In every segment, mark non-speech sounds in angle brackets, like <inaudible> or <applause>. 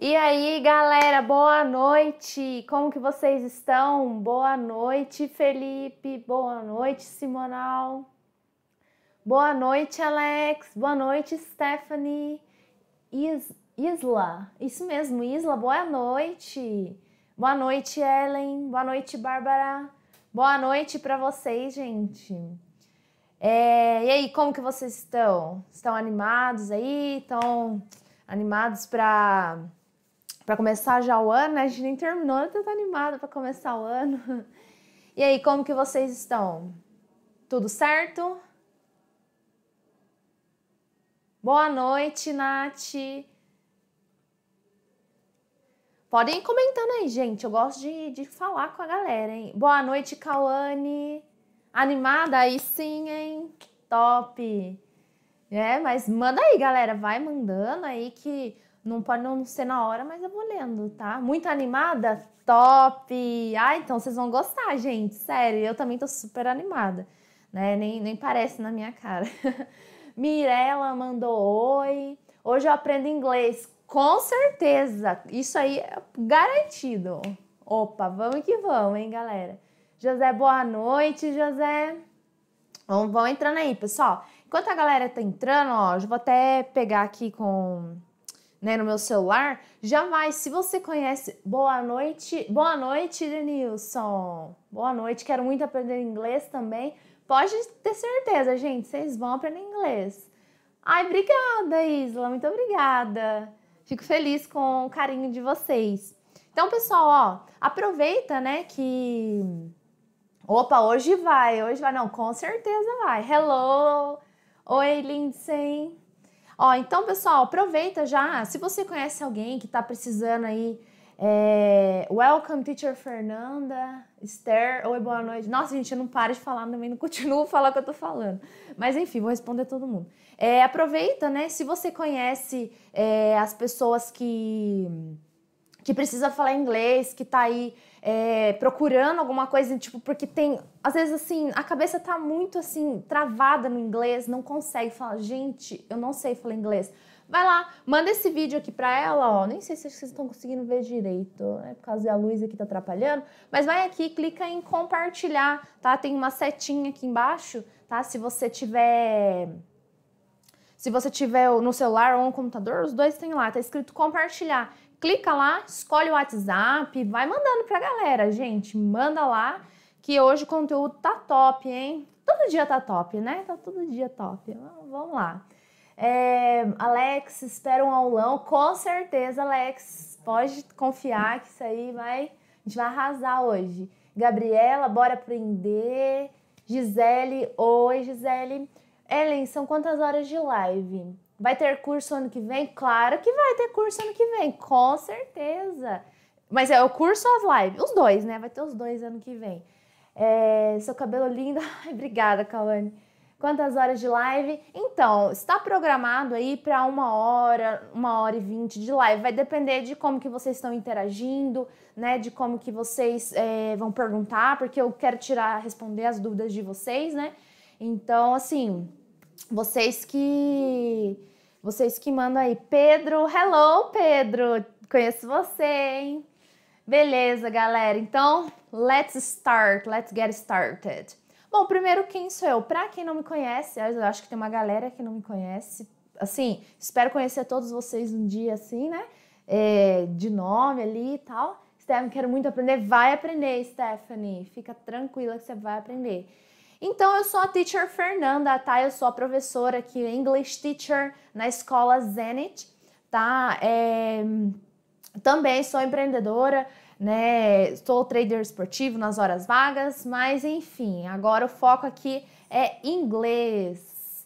E aí, galera, boa noite! Como que vocês estão? Boa noite, Felipe! Boa noite, Simonal! Boa noite, Alex! Boa noite, Stephanie! Is... Isla, isso mesmo, Isla, boa noite! Boa noite, Ellen! Boa noite, Bárbara! Boa noite para vocês, gente! É... E aí, como que vocês estão? Estão animados aí? Estão animados para para começar já o ano, né? a gente nem terminou, eu tô tá animada para começar o ano. <laughs> E aí, como que vocês estão? Tudo certo? Boa noite, Nath. Podem ir comentando aí, gente. Eu gosto de, de falar com a galera, hein? Boa noite, Cauane. Animada aí sim, hein? Top. É, mas manda aí, galera. Vai mandando aí que não pode não ser na hora, mas eu vou lendo, tá? Muito animada? Top! Ah, então vocês vão gostar, gente. Sério, eu também tô super animada. Né? Nem, nem parece na minha cara. <laughs> Mirella mandou oi. Hoje eu aprendo inglês. Com certeza. Isso aí é garantido. Opa, vamos que vamos, hein, galera? José, boa noite, José. Vamos, vão entrando aí, pessoal. Enquanto a galera tá entrando, ó, eu vou até pegar aqui com né, no meu celular, jamais. Se você conhece, boa noite, boa noite, Denilson. Boa noite, quero muito aprender inglês também. Pode ter certeza, gente, vocês vão aprender inglês. Ai, obrigada, Isla, muito obrigada. Fico feliz com o carinho de vocês. Então, pessoal, ó, aproveita, né, que Opa, hoje vai, hoje vai. Não, com certeza vai. Hello! Oi, Lindsay! Ó, então, pessoal, aproveita já. Ah, se você conhece alguém que está precisando aí é, welcome, teacher Fernanda, Esther, oi, boa noite. Nossa, gente, eu não paro de falar também, não continuo a falar o que eu tô falando. Mas enfim, vou responder todo mundo. É, aproveita, né? Se você conhece é, as pessoas que, que precisa falar inglês, que tá aí é, procurando alguma coisa, tipo, porque tem. Às vezes, assim, a cabeça tá muito, assim, travada no inglês, não consegue falar, gente, eu não sei falar inglês. Vai lá, manda esse vídeo aqui pra ela, ó. Nem sei se vocês estão conseguindo ver direito, né? Por causa da luz aqui tá atrapalhando. Mas vai aqui, clica em compartilhar, tá? Tem uma setinha aqui embaixo, tá? Se você tiver. Se você tiver no celular ou no computador, os dois tem lá, tá escrito compartilhar clica lá, escolhe o WhatsApp, vai mandando pra galera, gente, manda lá que hoje o conteúdo tá top, hein? Todo dia tá top, né? Tá todo dia top. Vamos lá. É, Alex, espera um aulão. Com certeza, Alex, pode confiar que isso aí vai. A gente vai arrasar hoje. Gabriela, bora aprender. Gisele, oi, Gisele. Ellen, são quantas horas de live? Vai ter curso ano que vem? Claro que vai ter curso ano que vem, com certeza. Mas é o curso ou as lives? Os dois, né? Vai ter os dois ano que vem. É, seu cabelo lindo. <laughs> Ai, obrigada, Kawane. Quantas horas de live? Então, está programado aí para uma hora, uma hora e vinte de live. Vai depender de como que vocês estão interagindo, né? De como que vocês é, vão perguntar, porque eu quero tirar, responder as dúvidas de vocês, né? Então, assim, vocês que vocês que mandam aí. Pedro, hello, Pedro. Conheço você, hein? Beleza, galera. Então, let's start, let's get started. Bom, primeiro, quem sou eu? Para quem não me conhece, eu acho que tem uma galera que não me conhece. Assim, espero conhecer todos vocês um dia, assim, né? É, de nome ali e tal. Stephanie, quero muito aprender. Vai aprender, Stephanie. Fica tranquila que você vai aprender. Então, eu sou a teacher Fernanda, tá? Eu sou a professora aqui, English teacher na escola Zenit, tá? É... Também sou empreendedora, né? Sou trader esportivo nas horas vagas, mas enfim, agora o foco aqui é inglês.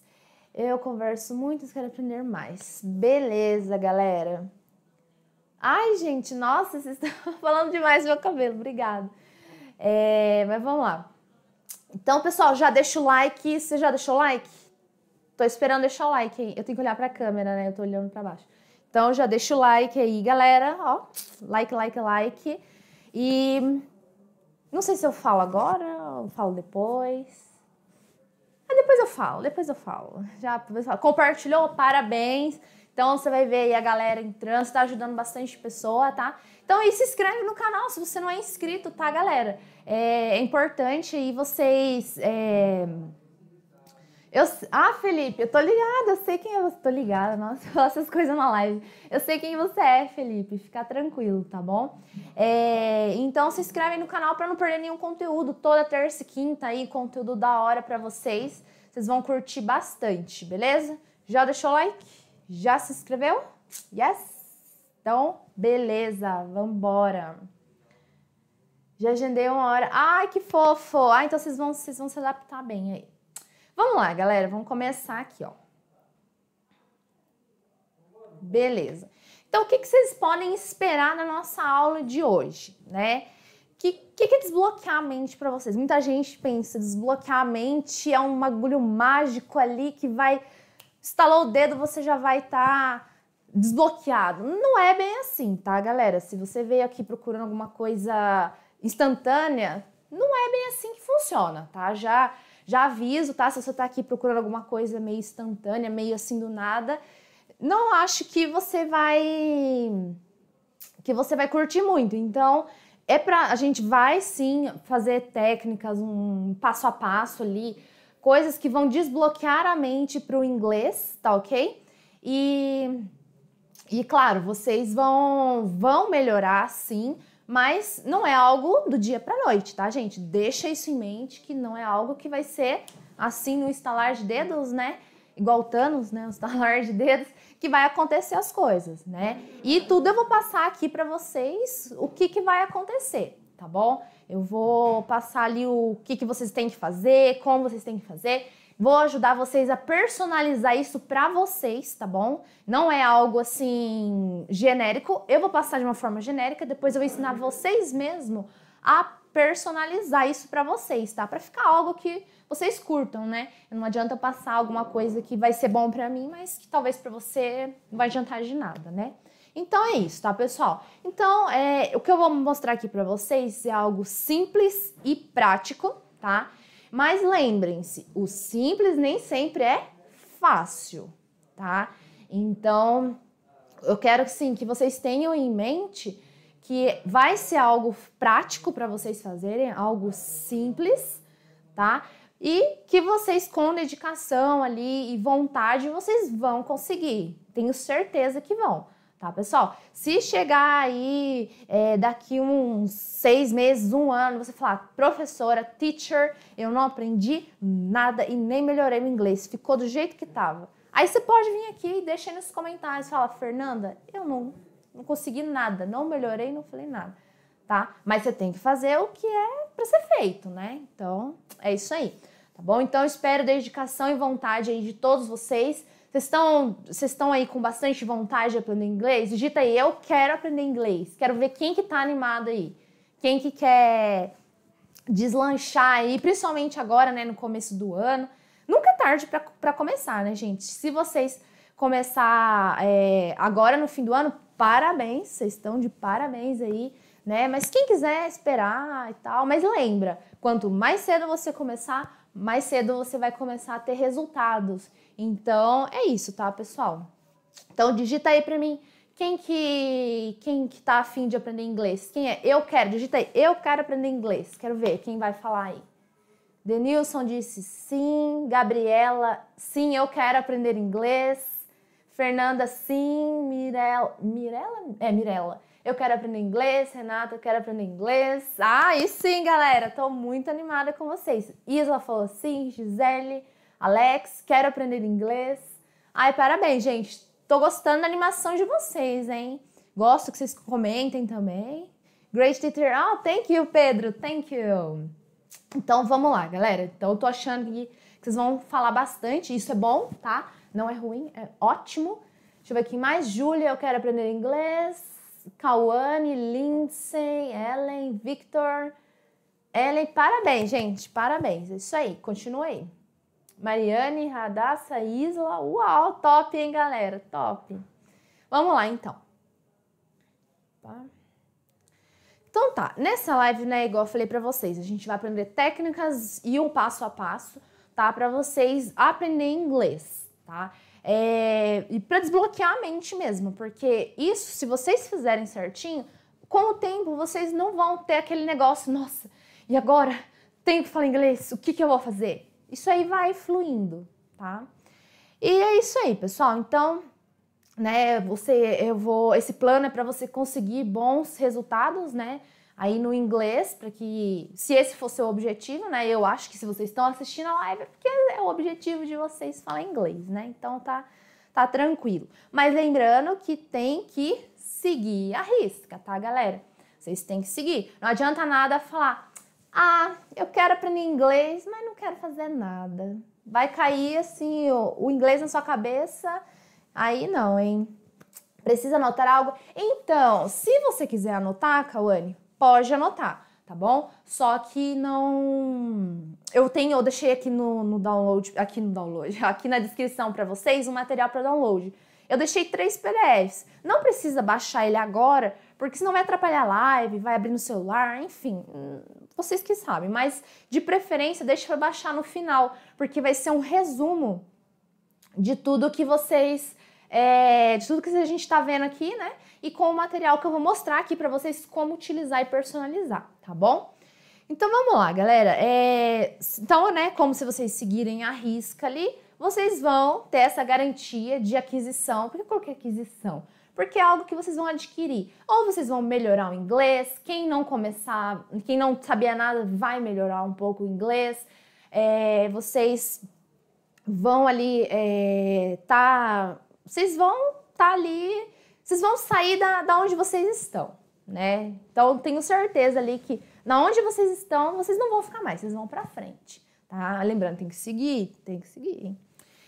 Eu converso muito, e quero aprender mais. Beleza, galera. Ai, gente, nossa, vocês <laughs> estão falando demais do meu cabelo, obrigada. É, mas vamos lá. Então, pessoal, já deixa o like. Você já deixou o like? Tô esperando deixar o like aí. Eu tenho que olhar pra câmera, né? Eu tô olhando pra baixo. Então, já deixa o like aí, galera. Ó, like, like, like. E não sei se eu falo agora, ou falo depois. Ah, depois eu falo, depois eu falo. Já pessoal, compartilhou, parabéns. Então você vai ver aí a galera entrando, está ajudando bastante pessoa, tá? Então aí se inscreve no canal se você não é inscrito, tá, galera? É, é importante aí vocês. É... Eu, ah, Felipe, eu tô ligada, eu sei quem é você. Tô ligada, nossa, <laughs> eu faço essas coisas na live. Eu sei quem você é, Felipe, fica tranquilo, tá bom? É, então se inscreve no canal para não perder nenhum conteúdo. Toda terça e quinta aí, conteúdo da hora para vocês. Vocês vão curtir bastante, beleza? Já deixou o like? Já se inscreveu? Yes? Então, beleza, vambora. Já agendei uma hora. Ai, que fofo! Ah, então vocês vão, vocês vão se adaptar bem aí. Vamos lá, galera, vamos começar aqui, ó. Beleza. Então, o que, que vocês podem esperar na nossa aula de hoje, né? O que, que, que é desbloquear a mente para vocês? Muita gente pensa desbloquear a mente é um bagulho mágico ali que vai... Estalou o dedo, você já vai estar... Tá desbloqueado. Não é bem assim, tá, galera? Se você veio aqui procurando alguma coisa instantânea, não é bem assim que funciona, tá? Já já aviso, tá? Se você tá aqui procurando alguma coisa meio instantânea, meio assim do nada, não acho que você vai que você vai curtir muito. Então, é para a gente vai sim fazer técnicas, um passo a passo ali, coisas que vão desbloquear a mente para o inglês, tá OK? E e claro, vocês vão vão melhorar sim, mas não é algo do dia para noite, tá, gente? Deixa isso em mente que não é algo que vai ser assim no estalar de dedos, né? Igual o Thanos, né? <laughs> O estalar de dedos que vai acontecer as coisas, né? E tudo eu vou passar aqui para vocês o que, que vai acontecer, tá bom? Eu vou passar ali o que, que vocês têm que fazer, como vocês têm que fazer. Vou ajudar vocês a personalizar isso para vocês, tá bom? Não é algo assim genérico. Eu vou passar de uma forma genérica, depois eu vou ensinar vocês mesmo a personalizar isso para vocês, tá? Para ficar algo que vocês curtam, né? Não adianta eu passar alguma coisa que vai ser bom para mim, mas que talvez para você não vai adiantar de nada, né? Então é isso, tá, pessoal? Então, é, o que eu vou mostrar aqui para vocês é algo simples e prático, tá? Mas lembrem-se, o simples nem sempre é fácil, tá? Então, eu quero sim que vocês tenham em mente que vai ser algo prático para vocês fazerem, algo simples, tá? E que vocês com dedicação ali e vontade, vocês vão conseguir. Tenho certeza que vão. Tá, pessoal? Se chegar aí é, daqui uns seis meses, um ano, você falar, professora, teacher, eu não aprendi nada e nem melhorei o inglês, ficou do jeito que estava. Aí você pode vir aqui e deixar nos comentários, fala, Fernanda, eu não, não consegui nada, não melhorei, não falei nada, tá? Mas você tem que fazer o que é para ser feito, né? Então, é isso aí, tá bom? Então, espero dedicação e vontade aí de todos vocês vocês estão, vocês estão aí com bastante vontade de aprender inglês? Digita aí, eu quero aprender inglês. Quero ver quem que tá animado aí. Quem que quer deslanchar aí, principalmente agora, né, no começo do ano. Nunca é tarde para começar, né, gente? Se vocês começar é, agora no fim do ano, parabéns, vocês estão de parabéns aí, né? Mas quem quiser esperar e tal, mas lembra, quanto mais cedo você começar, mais cedo você vai começar a ter resultados. Então, é isso, tá, pessoal? Então, digita aí para mim quem que quem que tá afim de aprender inglês. Quem é? Eu quero, digita aí, eu quero aprender inglês. Quero ver quem vai falar aí. Denilson disse sim. Gabriela, sim, eu quero aprender inglês. Fernanda, sim. Mirela, Mirela? É, Mirela. Eu quero aprender inglês. Renata, eu quero aprender inglês. Ah, e sim, galera, tô muito animada com vocês. Isla falou sim. Gisele, Alex, quero aprender inglês. Ai, parabéns, gente. Tô gostando da animação de vocês, hein? Gosto que vocês comentem também. Great teacher. Oh, thank you, Pedro. Thank you. Então vamos lá, galera. Então eu tô achando que vocês vão falar bastante. Isso é bom, tá? Não é ruim, é ótimo. Deixa eu ver aqui mais. Júlia, eu quero aprender inglês. Cauane, Lindsay, Ellen, Victor. Ellen, parabéns, gente. Parabéns. É isso aí. Continua aí. Mariane, Radassa, Isla. Uau, top, hein, galera? Top. Vamos lá, então. Tá. Então tá, nessa live, né, igual eu falei para vocês, a gente vai aprender técnicas e um passo a passo, tá? Para vocês aprenderem inglês, tá? É, e para desbloquear a mente mesmo, porque isso, se vocês fizerem certinho, com o tempo vocês não vão ter aquele negócio, nossa, e agora tenho que falar inglês, o que, que eu vou fazer? Isso aí vai fluindo, tá? E é isso aí, pessoal. Então, né, você eu vou esse plano é para você conseguir bons resultados, né? Aí no inglês, para que se esse for seu objetivo, né? Eu acho que se vocês estão assistindo a live é porque é o objetivo de vocês falar inglês, né? Então tá tá tranquilo. Mas lembrando que tem que seguir a risca, tá, galera? Vocês têm que seguir. Não adianta nada falar ah, eu quero aprender inglês, mas não quero fazer nada. Vai cair assim o, o inglês na sua cabeça. Aí não, hein? Precisa anotar algo? Então, se você quiser anotar, Cauane, pode anotar, tá bom? Só que não. Eu tenho, eu deixei aqui no, no download, aqui no download, <laughs> aqui na descrição para vocês um material para download. Eu deixei três PDFs. Não precisa baixar ele agora, porque senão vai atrapalhar a live, vai abrir no celular, enfim, vocês que sabem, mas de preferência deixa para baixar no final, porque vai ser um resumo de tudo que vocês, é, de tudo que a gente está vendo aqui, né? E com o material que eu vou mostrar aqui para vocês como utilizar e personalizar, tá bom? Então vamos lá, galera. É, então, né, como se vocês seguirem a risca ali, vocês vão ter essa garantia de aquisição. Por que eu coloquei aquisição? porque é algo que vocês vão adquirir. Ou vocês vão melhorar o inglês, quem não começar, quem não sabia nada vai melhorar um pouco o inglês. É, vocês vão ali é, tá, vocês vão tá ali, vocês vão sair da, da onde vocês estão, né? Então tenho certeza ali que na onde vocês estão, vocês não vão ficar mais, vocês vão para frente, tá? Lembrando, tem que seguir, tem que seguir. Hein?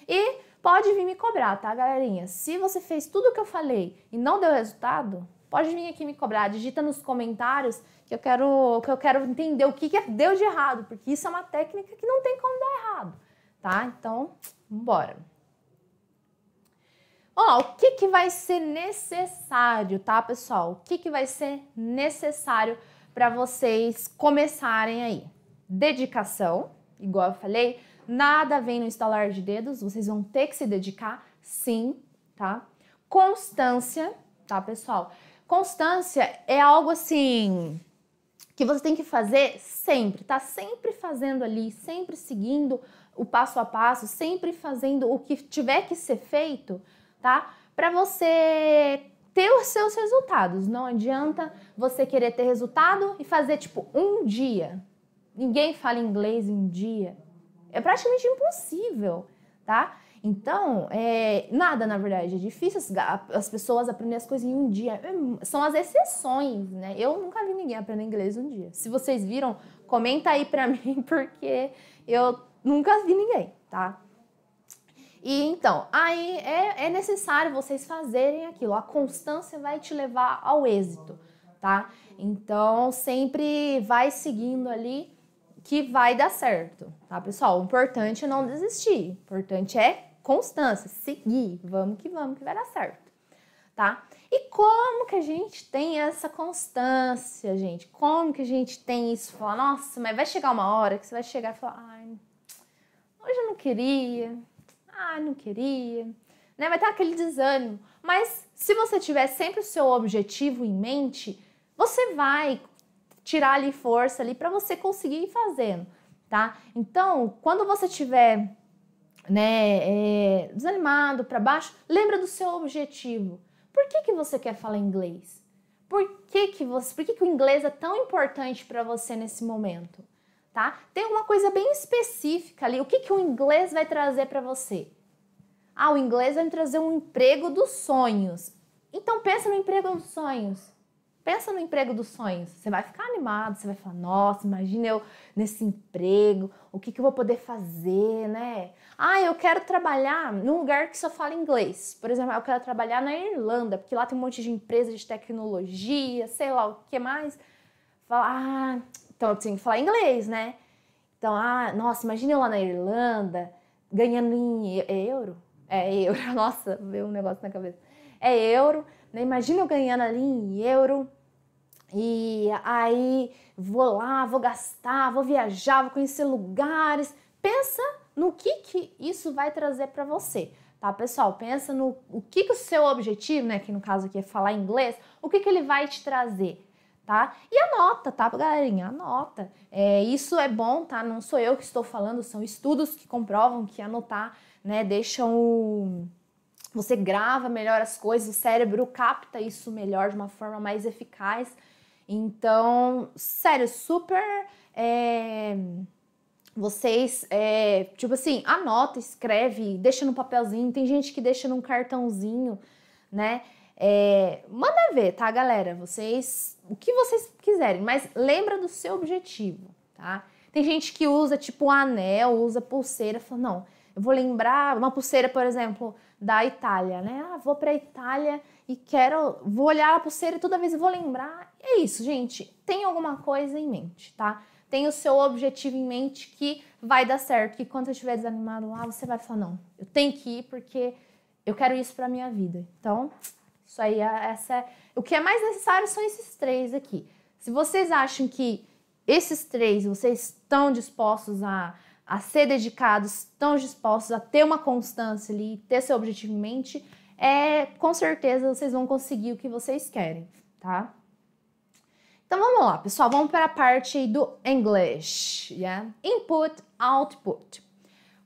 E pode vir me cobrar, tá, galerinha? Se você fez tudo o que eu falei e não deu resultado, pode vir aqui me cobrar, digita nos comentários que eu quero, que eu quero entender o que, que deu de errado, porque isso é uma técnica que não tem como dar errado, tá? Então, bora. Vamos lá, o que, que vai ser necessário, tá, pessoal? O que, que vai ser necessário para vocês começarem aí? Dedicação, igual eu falei, Nada vem no instalar de dedos, vocês vão ter que se dedicar, sim, tá? Constância, tá, pessoal? Constância é algo assim que você tem que fazer sempre, tá? Sempre fazendo ali, sempre seguindo o passo a passo, sempre fazendo o que tiver que ser feito, tá? Para você ter os seus resultados. Não adianta você querer ter resultado e fazer tipo um dia. Ninguém fala inglês em dia. É praticamente impossível, tá? Então, é, nada, na verdade, é difícil as, as pessoas aprenderem as coisas em um dia. É são as exceções, né? Eu nunca vi ninguém aprender inglês um dia. Se vocês viram, comenta aí pra <laughs> mim, porque eu nunca vi ninguém, tá? E então, aí é, é necessário vocês fazerem aquilo. A constância vai te levar ao êxito, tá? Então, sempre vai seguindo ali que vai dar certo, tá, pessoal? O importante é não desistir. O importante é constância, seguir. Vamos que vamos que vai dar certo, tá? E como que a gente tem essa constância, gente? Como que a gente tem isso? Falar, nossa, mas vai chegar uma hora que você vai chegar e falar, ai, hoje eu não queria, ai, não queria, né? Vai ter aquele desânimo. Mas se você tiver sempre o seu objetivo em mente, você vai tirar ali força ali para você conseguir ir fazendo, tá? Então, quando você tiver né, é, desanimado, para baixo, lembra do seu objetivo. Por que, que você quer falar inglês? Por que, que você, por que, que o inglês é tão importante para você nesse momento? Tá? Tem uma coisa bem específica ali. O que, que o inglês vai trazer para você? Ah, o inglês vai me trazer um emprego dos sonhos. Então pensa no emprego dos sonhos. Pensa no emprego dos sonhos. Você vai ficar animado, você vai falar: nossa, imagina eu nesse emprego, o que, que eu vou poder fazer, né? Ah, eu quero trabalhar num lugar que só fala inglês. Por exemplo, eu quero trabalhar na Irlanda, porque lá tem um monte de empresa de tecnologia, sei lá o que mais. Fala, ah, então eu tenho que falar inglês, né? Então, ah, nossa, imagina eu lá na Irlanda, ganhando em é euro. É euro, <laughs> nossa, veio um negócio na cabeça. É euro né? Imagina eu ganhando ali em euro e aí vou lá, vou gastar, vou viajar, vou conhecer lugares. Pensa no que, que isso vai trazer para você, tá, pessoal? Pensa no o que, que o seu objetivo, né, que no caso aqui é falar inglês, o que, que ele vai te trazer, tá? E anota, tá, galerinha? Anota. É, isso é bom, tá? Não sou eu que estou falando, são estudos que comprovam que anotar, né, deixa o você grava melhor as coisas, o cérebro capta isso melhor de uma forma mais eficaz. Então, sério, super. É, vocês, é, tipo assim, anota, escreve, deixa no papelzinho. Tem gente que deixa num cartãozinho, né? É, manda ver, tá, galera? Vocês, o que vocês quiserem, mas lembra do seu objetivo, tá? Tem gente que usa tipo um anel, usa pulseira, fala, não, eu vou lembrar, uma pulseira, por exemplo, da Itália, né? Ah, vou para a Itália e quero, vou olhar a pulseira e toda vez vou lembrar. É isso, gente. Tem alguma coisa em mente, tá? Tem o seu objetivo em mente que vai dar certo. Que quando eu estiver desanimado lá, você vai falar não, eu tenho que ir porque eu quero isso para minha vida. Então, isso aí, essa é... o que é mais necessário são esses três aqui. Se vocês acham que esses três vocês estão dispostos a a ser dedicados, estão dispostos a ter uma constância ali, ter seu objetivo em mente, é, com certeza vocês vão conseguir o que vocês querem, tá? Então vamos lá, pessoal, vamos para a parte do inglês, yeah? Input, output.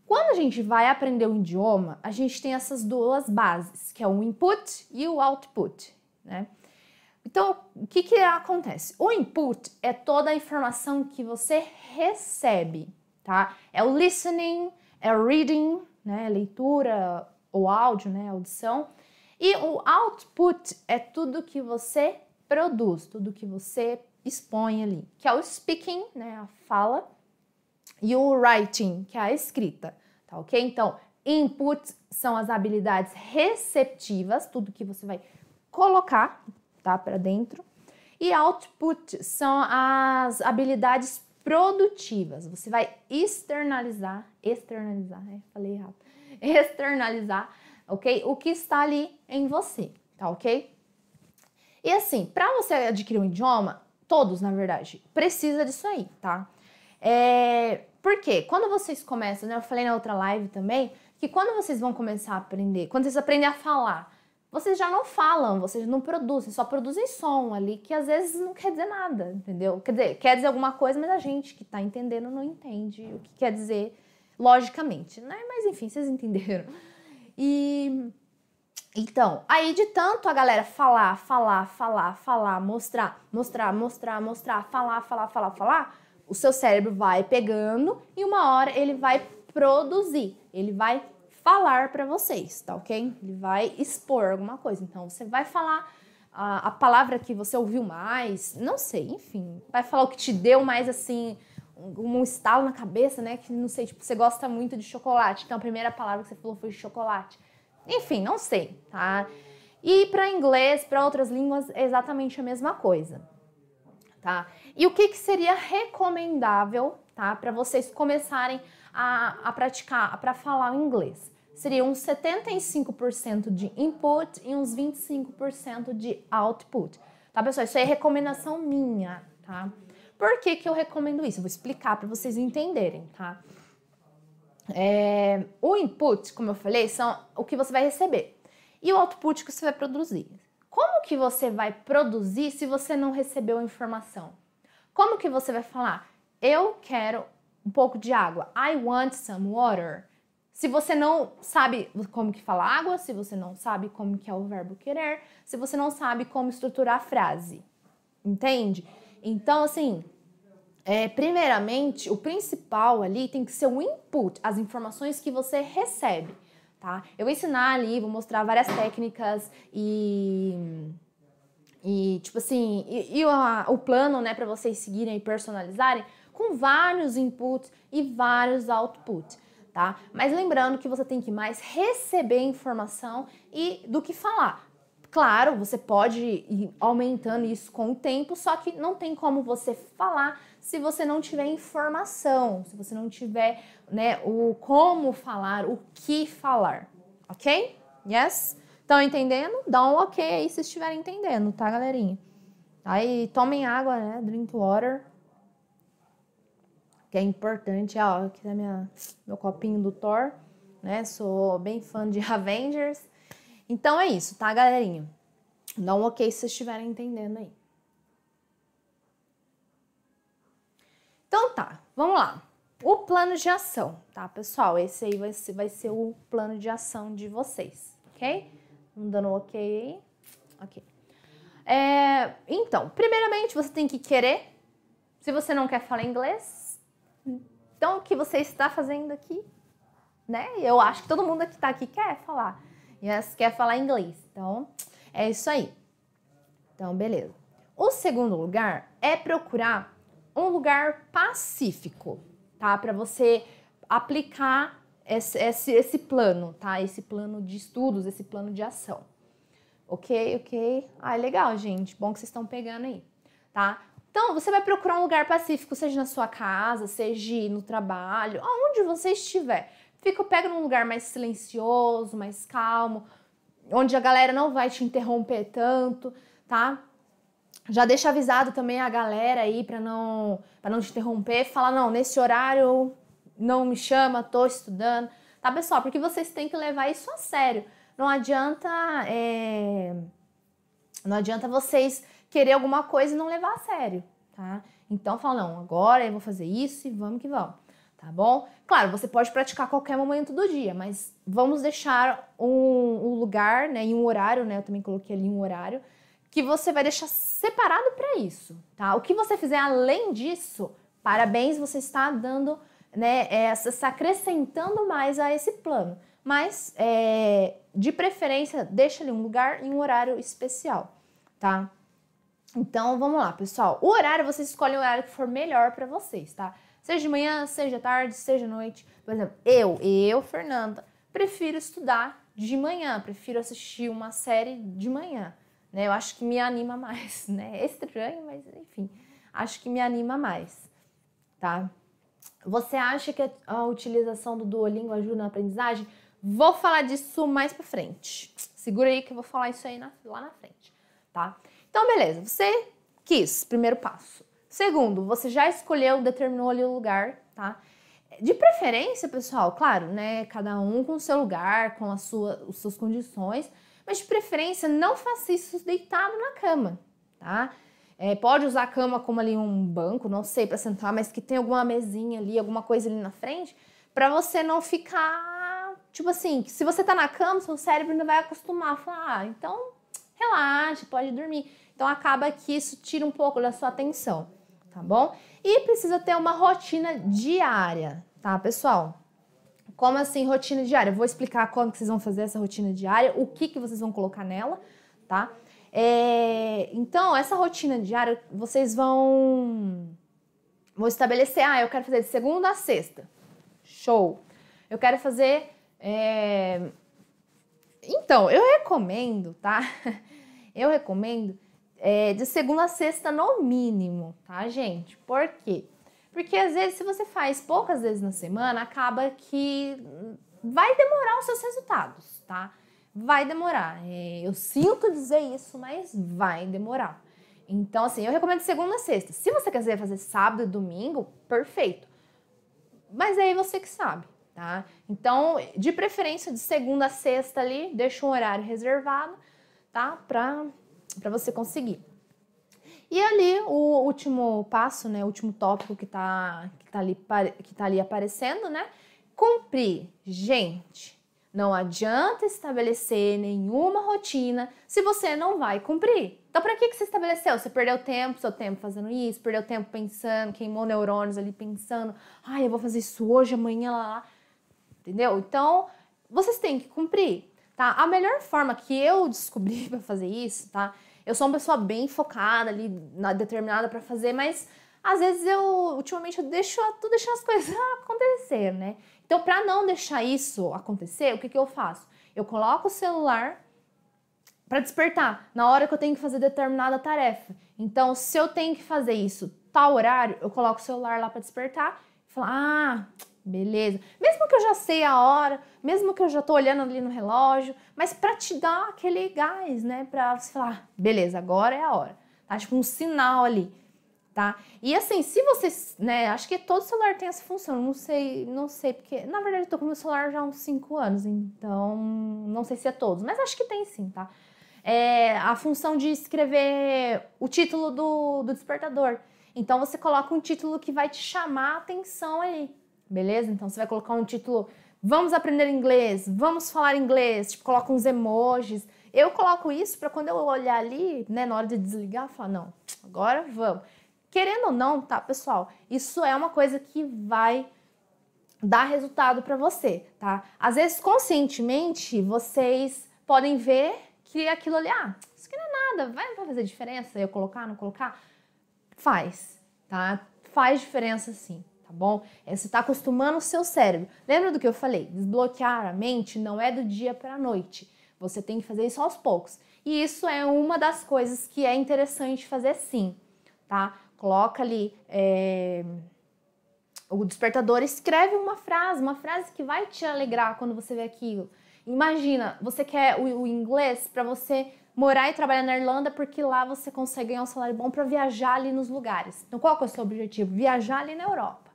Quando a gente vai aprender um idioma, a gente tem essas duas bases, que é o input e o output, né? Então, o que, que acontece? O input é toda a informação que você recebe, tá? É o listening, é o reading, né? É leitura, ou áudio, né? Audição. E o output é tudo que você produz, tudo que você expõe ali, que é o speaking, né? A fala, e o writing, que é a escrita, tá ok? Então, input são as habilidades receptivas, tudo que você vai colocar, tá? Para dentro. E output são as habilidades produtivas. Você vai externalizar, externalizar, né? falei errado, <laughs> externalizar, ok? O que está ali em você, tá ok? E assim, para você adquirir um idioma, todos na verdade, precisa disso aí, tá? É, porque quando vocês começam, né? Eu falei na outra live também que quando vocês vão começar a aprender, quando vocês aprendem a falar vocês já não falam, vocês não produzem, só produzem som ali, que às vezes não quer dizer nada, entendeu? Quer dizer, quer dizer alguma coisa, mas a gente que está entendendo não entende o que quer dizer logicamente, né? Mas enfim, vocês entenderam. E então, aí de tanto a galera falar, falar, falar, falar, mostrar, mostrar, mostrar, mostrar, falar, falar, falar, falar, o seu cérebro vai pegando e uma hora ele vai produzir, ele vai falar para vocês, tá ok? Ele vai expor alguma coisa. Então, você vai falar a, a, palavra que você ouviu mais, não sei, enfim. Vai falar o que te deu mais assim, um, um estalo na cabeça, né? Que não sei, tipo, você gosta muito de chocolate. Então, a primeira palavra que você falou foi chocolate. Enfim, não sei, tá? E para inglês, para outras línguas, é exatamente a mesma coisa, tá? E o que, que seria recomendável, tá? Para vocês começarem a a, a praticar, para falar o inglês. Seria uns 75% de input e uns 25% de output. Tá, pessoal? Isso é recomendação minha, tá? Por que, que eu recomendo isso? Eu vou explicar para vocês entenderem, tá? É, o input, como eu falei, são o que você vai receber e o output que você vai produzir. Como que você vai produzir se você não recebeu a informação? Como que você vai falar? Eu quero um pouco de água. I want some water. Se você não sabe como que fala água, se você não sabe como que é o verbo querer, se você não sabe como estruturar a frase, entende? Então, assim, é, primeiramente, o principal ali tem que ser o input, as informações que você recebe, tá? Eu vou ensinar ali, vou mostrar várias técnicas e e tipo assim, e, e o, a, o plano, né, para vocês seguirem e personalizarem, com vários inputs e vários outputs. Tá? Mas lembrando que você tem que mais receber informação e do que falar. Claro, você pode ir aumentando isso com o tempo, só que não tem como você falar se você não tiver informação, se você não tiver, né, o como falar, o que falar, ok? Yes? Estão entendendo? Dá um ok aí se estiverem entendendo, tá, galerinha? Aí tomem água, né? Drink water que é importante. É, ó, aqui tá minha, meu copinho do Thor, né? Sou bem fã de <laughs> Avengers. Então é isso, tá, galerinha? Dá um ok se vocês estiverem entendendo aí. Então tá, vamos lá. O plano de ação, tá, pessoal? Esse aí vai ser, vai ser o plano de ação de vocês, ok? Não dando um ok aí? Ok. É, então, primeiramente você tem que querer. Se você não quer falar inglês, então, o que você está fazendo aqui? Né? Eu acho que todo mundo que está aqui quer falar. Yes, quer falar inglês. Então, é isso aí. Então, beleza. O segundo lugar é procurar um lugar pacífico, tá? Para você aplicar esse, esse, esse plano, tá? Esse plano de estudos, esse plano de ação. Ok, ok. Ah, legal, gente. Bom que vocês estão pegando aí, tá? Então, você vai procurar um lugar pacífico, seja na sua casa, seja no trabalho, aonde você estiver. Fica, pega num lugar mais silencioso, mais calmo, onde a galera não vai te interromper tanto, tá? Já deixa avisado também a galera aí para não, pra não te interromper. Fala, não, nesse horário não me chama, tô estudando. Tá, pessoal? Porque vocês têm que levar isso a sério. Não adianta. É... Não adianta vocês querer alguma coisa e não levar a sério, tá? Então fala, não, agora eu vou fazer isso e vamos que vamos, tá bom? Claro, você pode praticar a qualquer momento do dia, mas vamos deixar um, um lugar, né, e um horário, né, eu também coloquei ali um horário, que você vai deixar separado para isso, tá? O que você fizer além disso, parabéns, você está dando, né, é, está acrescentando mais a esse plano. Mas, é, de preferência, deixa ali um lugar e um horário especial, tá? Então vamos lá, pessoal. O horário, vocês escolhem o horário que for melhor para vocês, tá? Seja de manhã, seja tarde, seja noite. Por exemplo, eu, eu, Fernanda, prefiro estudar de manhã, prefiro assistir uma série de manhã. Né? Eu acho que me anima mais, <laughs> né? É estranho, mas enfim, acho que me anima mais, tá? Você acha que a utilização do Duolingo ajuda na aprendizagem? Vou falar disso mais pra frente. Segura aí que eu vou falar isso aí na, lá na frente, tá? Então, beleza, você quis, primeiro passo. Segundo, você já escolheu, determinou ali o lugar, tá? De preferência, pessoal, claro, né? Cada um com o seu lugar, com a sua, as suas condições, mas de preferência não faça isso deitado na cama, tá? É, pode usar a cama como ali um banco, não sei, para sentar, mas que tem alguma mesinha ali, alguma coisa ali na frente, para você não ficar, tipo assim, se você tá na cama, seu cérebro não vai acostumar, falar, ah, então relaxa, pode dormir. Então acaba que isso tira um pouco da sua atenção, tá bom? E precisa ter uma rotina diária, tá, pessoal? Como assim rotina diária? Eu vou explicar como que vocês vão fazer essa rotina diária, o que, que vocês vão colocar nela, tá? É, então, essa rotina diária, vocês vão, vão estabelecer, ah, eu quero fazer de segunda a sexta. Show! Eu quero fazer é, então, eu recomendo, tá? <laughs> Eu recomendo é, de segunda a sexta no mínimo, tá, gente? Por quê? Porque às vezes, se você faz poucas vezes na semana, acaba que vai demorar os seus resultados, tá? Vai demorar. É, eu sinto dizer isso, mas vai demorar. Então, assim, eu recomendo segunda a sexta. Se você quiser fazer sábado e domingo, perfeito. Mas aí você que sabe tá? Então, de preferência, de segunda a sexta ali, deixa um horário reservado, tá? Pra, pra você conseguir. E ali, o último passo, né? O último tópico que tá, que tá, ali, que tá ali aparecendo, né? Cumprir. Gente, não adianta estabelecer nenhuma rotina se você não vai cumprir. Então, para que, que você estabeleceu? Você perdeu tempo, seu tempo fazendo isso, perdeu tempo pensando, queimou neurônios ali pensando, ai, eu vou fazer isso hoje, amanhã, lá, lá entendeu? Então, vocês têm que cumprir, tá? A melhor forma que eu descobri <laughs> para fazer isso, tá? Eu sou uma pessoa bem focada ali, na, determinada para fazer, mas às vezes eu, ultimamente, eu deixo, tudo deixando as coisas <laughs> acontecer, né? Então, para não deixar isso acontecer, o que, que eu faço? Eu coloco o celular para despertar na hora que eu tenho que fazer determinada tarefa. Então, se eu tenho que fazer isso tal horário, eu coloco o celular lá para despertar e falo: "Ah, Beleza? Mesmo que eu já sei a hora, mesmo que eu já tô olhando ali no relógio, mas para te dar aquele gás, né? Para você falar, ah, beleza, agora é a hora. Tá tipo um sinal ali, tá? E assim, se você, né, acho que todo celular tem essa função, não sei, não sei porque, na verdade eu tô com meu celular já há uns 5 anos, então não sei se é todos, mas acho que tem sim, tá? É a função de escrever o título do, do despertador. Então você coloca um título que vai te chamar a atenção aí beleza? Então você vai colocar um título: Vamos aprender inglês, vamos falar inglês, tipo, coloca uns emojis. Eu coloco isso para quando eu olhar ali, né, na hora de desligar, eu falar: Não, agora vamos. Querendo ou não, tá, pessoal? Isso é uma coisa que vai dar resultado para você, tá? Às vezes, conscientemente, vocês podem ver que aquilo ali, ah, isso que não é nada, vai, vai fazer diferença eu colocar, não colocar? Faz, tá? Faz diferença sim tá bom? É, você tá acostumando o seu cérebro. Lembra do que eu falei? Desbloquear a mente não é do dia para a noite. Você tem que fazer isso aos poucos. E isso é uma das coisas que é interessante fazer sim, tá? Coloca ali é... o despertador, escreve uma frase, uma frase que vai te alegrar quando você vê aquilo. Imagina, você quer o, o inglês para você morar e trabalhar na Irlanda porque lá você consegue ganhar um salário bom para viajar ali nos lugares. Então qual que é o seu objetivo? Viajar ali na Europa.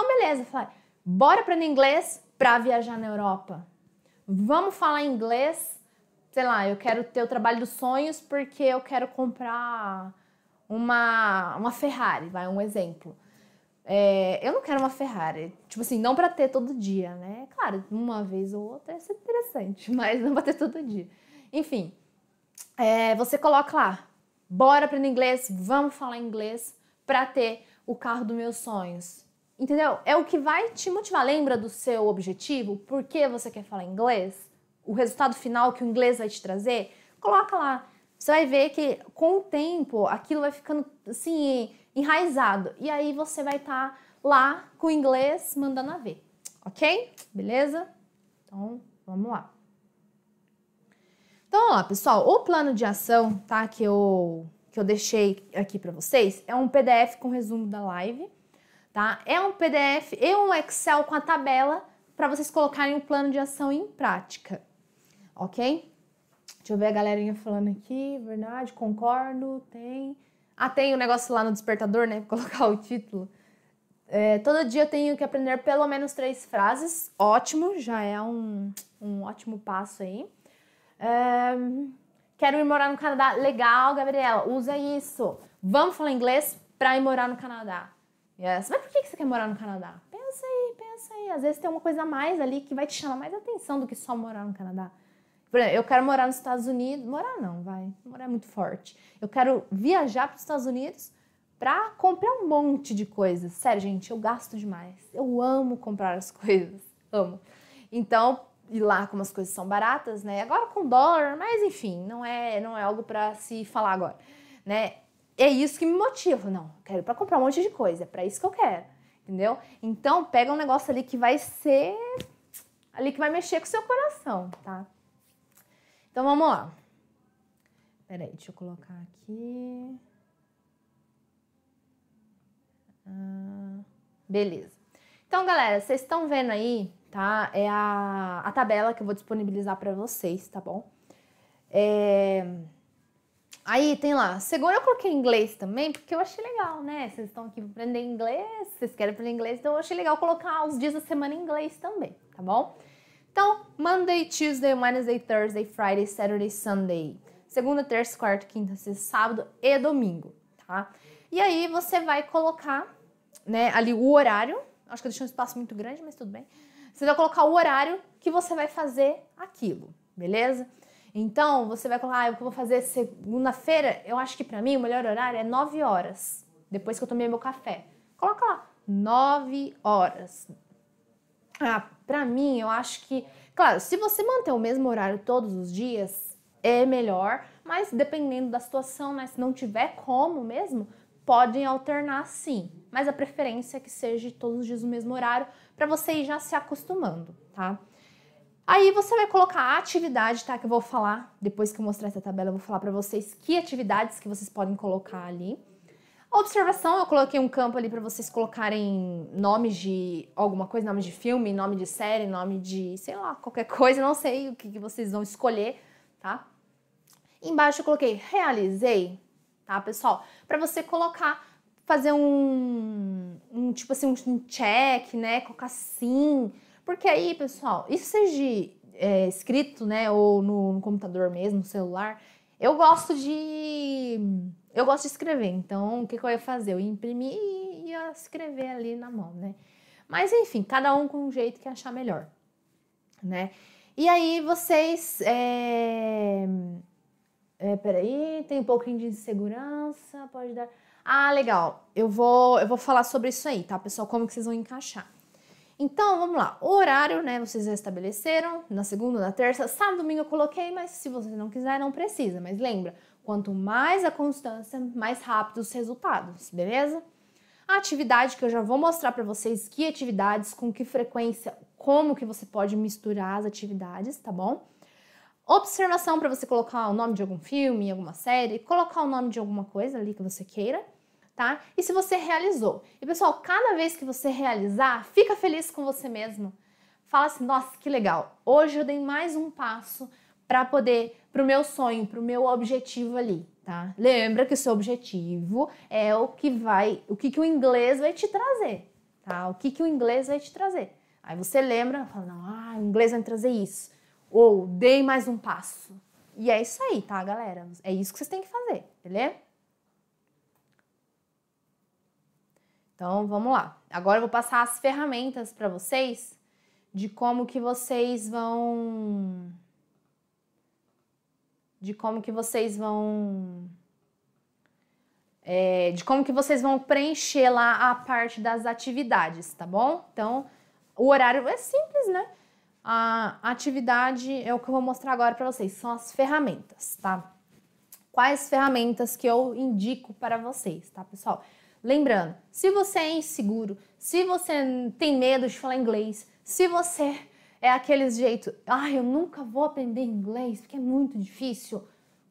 Então, beleza, falei, bora aprender inglês para viajar na Europa. Vamos falar inglês, sei lá, eu quero ter o trabalho dos sonhos porque eu quero comprar uma, uma Ferrari, vai, um exemplo. É, eu não quero uma Ferrari, tipo assim, não para ter todo dia, né? Claro, uma vez ou outra é interessante, <laughs> mas não para ter todo dia. Enfim, é, você coloca lá, bora aprender inglês, vamos falar inglês para ter o carro dos meus sonhos. Entendeu? É o que vai te motivar. Lembra do seu objetivo? Por que você quer falar inglês? O resultado final que o inglês vai te trazer? Coloca lá. Você vai ver que com o tempo aquilo vai ficando assim enraizado. E aí você vai estar tá lá com o inglês mandando a ver. OK? Beleza? Então, vamos lá. Então, olha pessoal, o plano de ação, tá, que eu que eu deixei aqui para vocês, é um PDF com resumo da live tá? É um PDF e um Excel com a tabela para vocês colocarem o plano de ação em prática, ok? Deixa eu ver a galerinha falando aqui, verdade, concordo, tem... Ah, tem o um negócio lá no despertador, né? <laughs> Colocar o título. É, todo dia eu tenho que aprender pelo menos três frases. Ótimo, já é um, um ótimo passo aí. É, quero ir morar no Canadá. Legal, Gabriela, usa isso. Vamos falar inglês para ir morar no Canadá. Yes. É, mas por que você quer morar no Canadá? Pensa aí, pensa aí. Às vezes tem uma coisa a mais ali que vai te chamar mais atenção do que só morar no Canadá. Por exemplo, eu quero morar nos Estados Unidos. Morar não, vai. Morar é muito forte. Eu quero viajar para os Estados Unidos para comprar um monte de coisas. Sério, gente, eu gasto demais. Eu amo comprar as <laughs> coisas. Amo. Então, ir lá como as coisas são baratas, né? Agora com dólar, mas enfim, não é, não é algo para se falar agora, né? é isso que me motiva. Não, quero para comprar um monte de coisa, é para isso que eu quero, entendeu? Então, pega um negócio ali que vai ser ali que vai mexer com o seu coração, tá? Então, vamos lá. Peraí, deixa eu colocar aqui. Ah, beleza. Então, galera, vocês estão vendo aí, tá? É a, a tabela que eu vou disponibilizar para vocês, tá bom? É Aí tem lá, segura eu coloquei inglês também, porque eu achei legal, né? Vocês estão aqui para aprender inglês, vocês querem aprender inglês, então eu achei legal colocar os dias da semana em inglês também, tá bom? Então, Monday, Tuesday, Wednesday, Thursday, Friday, Saturday, Sunday. Segunda, terça, quarta, quinta, sexta, sábado e domingo, tá? E aí você vai colocar, né, ali o horário. Acho que eu deixei um espaço muito grande, mas tudo bem. Você vai colocar o horário que você vai fazer aquilo, beleza? Então, você vai colocar, ah, eu vou fazer segunda-feira, eu acho que para mim o melhor horário é 9 horas, depois que eu tomei meu café. Coloca lá, 9 horas. Ah, pra mim, eu acho que. Claro, se você manter o mesmo horário todos os dias, é melhor, mas dependendo da situação, né? Se não tiver como mesmo, podem alternar sim. Mas a preferência é que seja todos os dias o mesmo horário, para você ir já se acostumando, tá? Aí você vai colocar a atividade, tá? Que eu vou falar, depois que eu mostrar essa tabela, eu vou falar para vocês que atividades que vocês podem colocar ali. observação, eu coloquei um campo ali para vocês colocarem nomes de alguma coisa, nome de filme, nome de série, nome de, sei lá, qualquer <laughs> coisa, não sei o que, que vocês vão escolher, tá? Embaixo eu coloquei realizei, tá, pessoal? Para você colocar, fazer um, um tipo assim, um check, né? Colocar sim, porque aí, pessoal, isso seja é, escrito, né, ou no, no computador mesmo, no celular, eu gosto de. Eu gosto de escrever, então o que, que eu ia fazer? Eu ia imprimir e ia escrever ali na mão, né? Mas enfim, cada um com um jeito que achar melhor, né? E aí vocês. É... É, peraí, tem um pouquinho de insegurança, pode dar. Ah, legal. Eu vou, eu vou falar sobre isso aí, tá, pessoal? Como que vocês vão encaixar? Então, vamos lá. O horário, né? Vocês já estabeleceram na segunda, na terça, sábado, domingo eu coloquei, mas se você não quiser, não precisa. Mas lembra, quanto mais a constância, mais rápido os resultados, beleza? A atividade que eu já vou mostrar para vocês que atividades, com que frequência, como que você pode misturar as atividades, tá bom? Observação para você colocar o nome de algum filme, alguma série, colocar o nome de alguma coisa ali que você queira tá? E se você realizou. E pessoal, cada vez que você realizar, fica feliz com você mesmo. Fala assim: "Nossa, que legal. Hoje eu dei mais um passo para poder pro meu sonho, pro meu objetivo ali, tá? Lembra que o seu objetivo é o que vai, o que que o inglês vai te trazer, tá? O que que o inglês vai te trazer. Aí você lembra, fala: "Não, ah, o inglês vai me trazer isso." Ou dei mais um passo. E é isso aí, tá, galera? É isso que vocês têm que fazer, beleza? Então, vamos lá. Agora eu vou passar as ferramentas para vocês de como que vocês vão de como que vocês vão é, de como que vocês vão preencher lá a parte das atividades, tá bom? Então, o horário é simples, né? A atividade é o que eu vou mostrar agora para vocês, são as ferramentas, tá? Quais ferramentas que eu indico para vocês, tá, pessoal? Lembrando, se você é inseguro, se você tem medo de falar inglês, se você é aquele jeito, ah, eu nunca vou aprender inglês porque é muito difícil,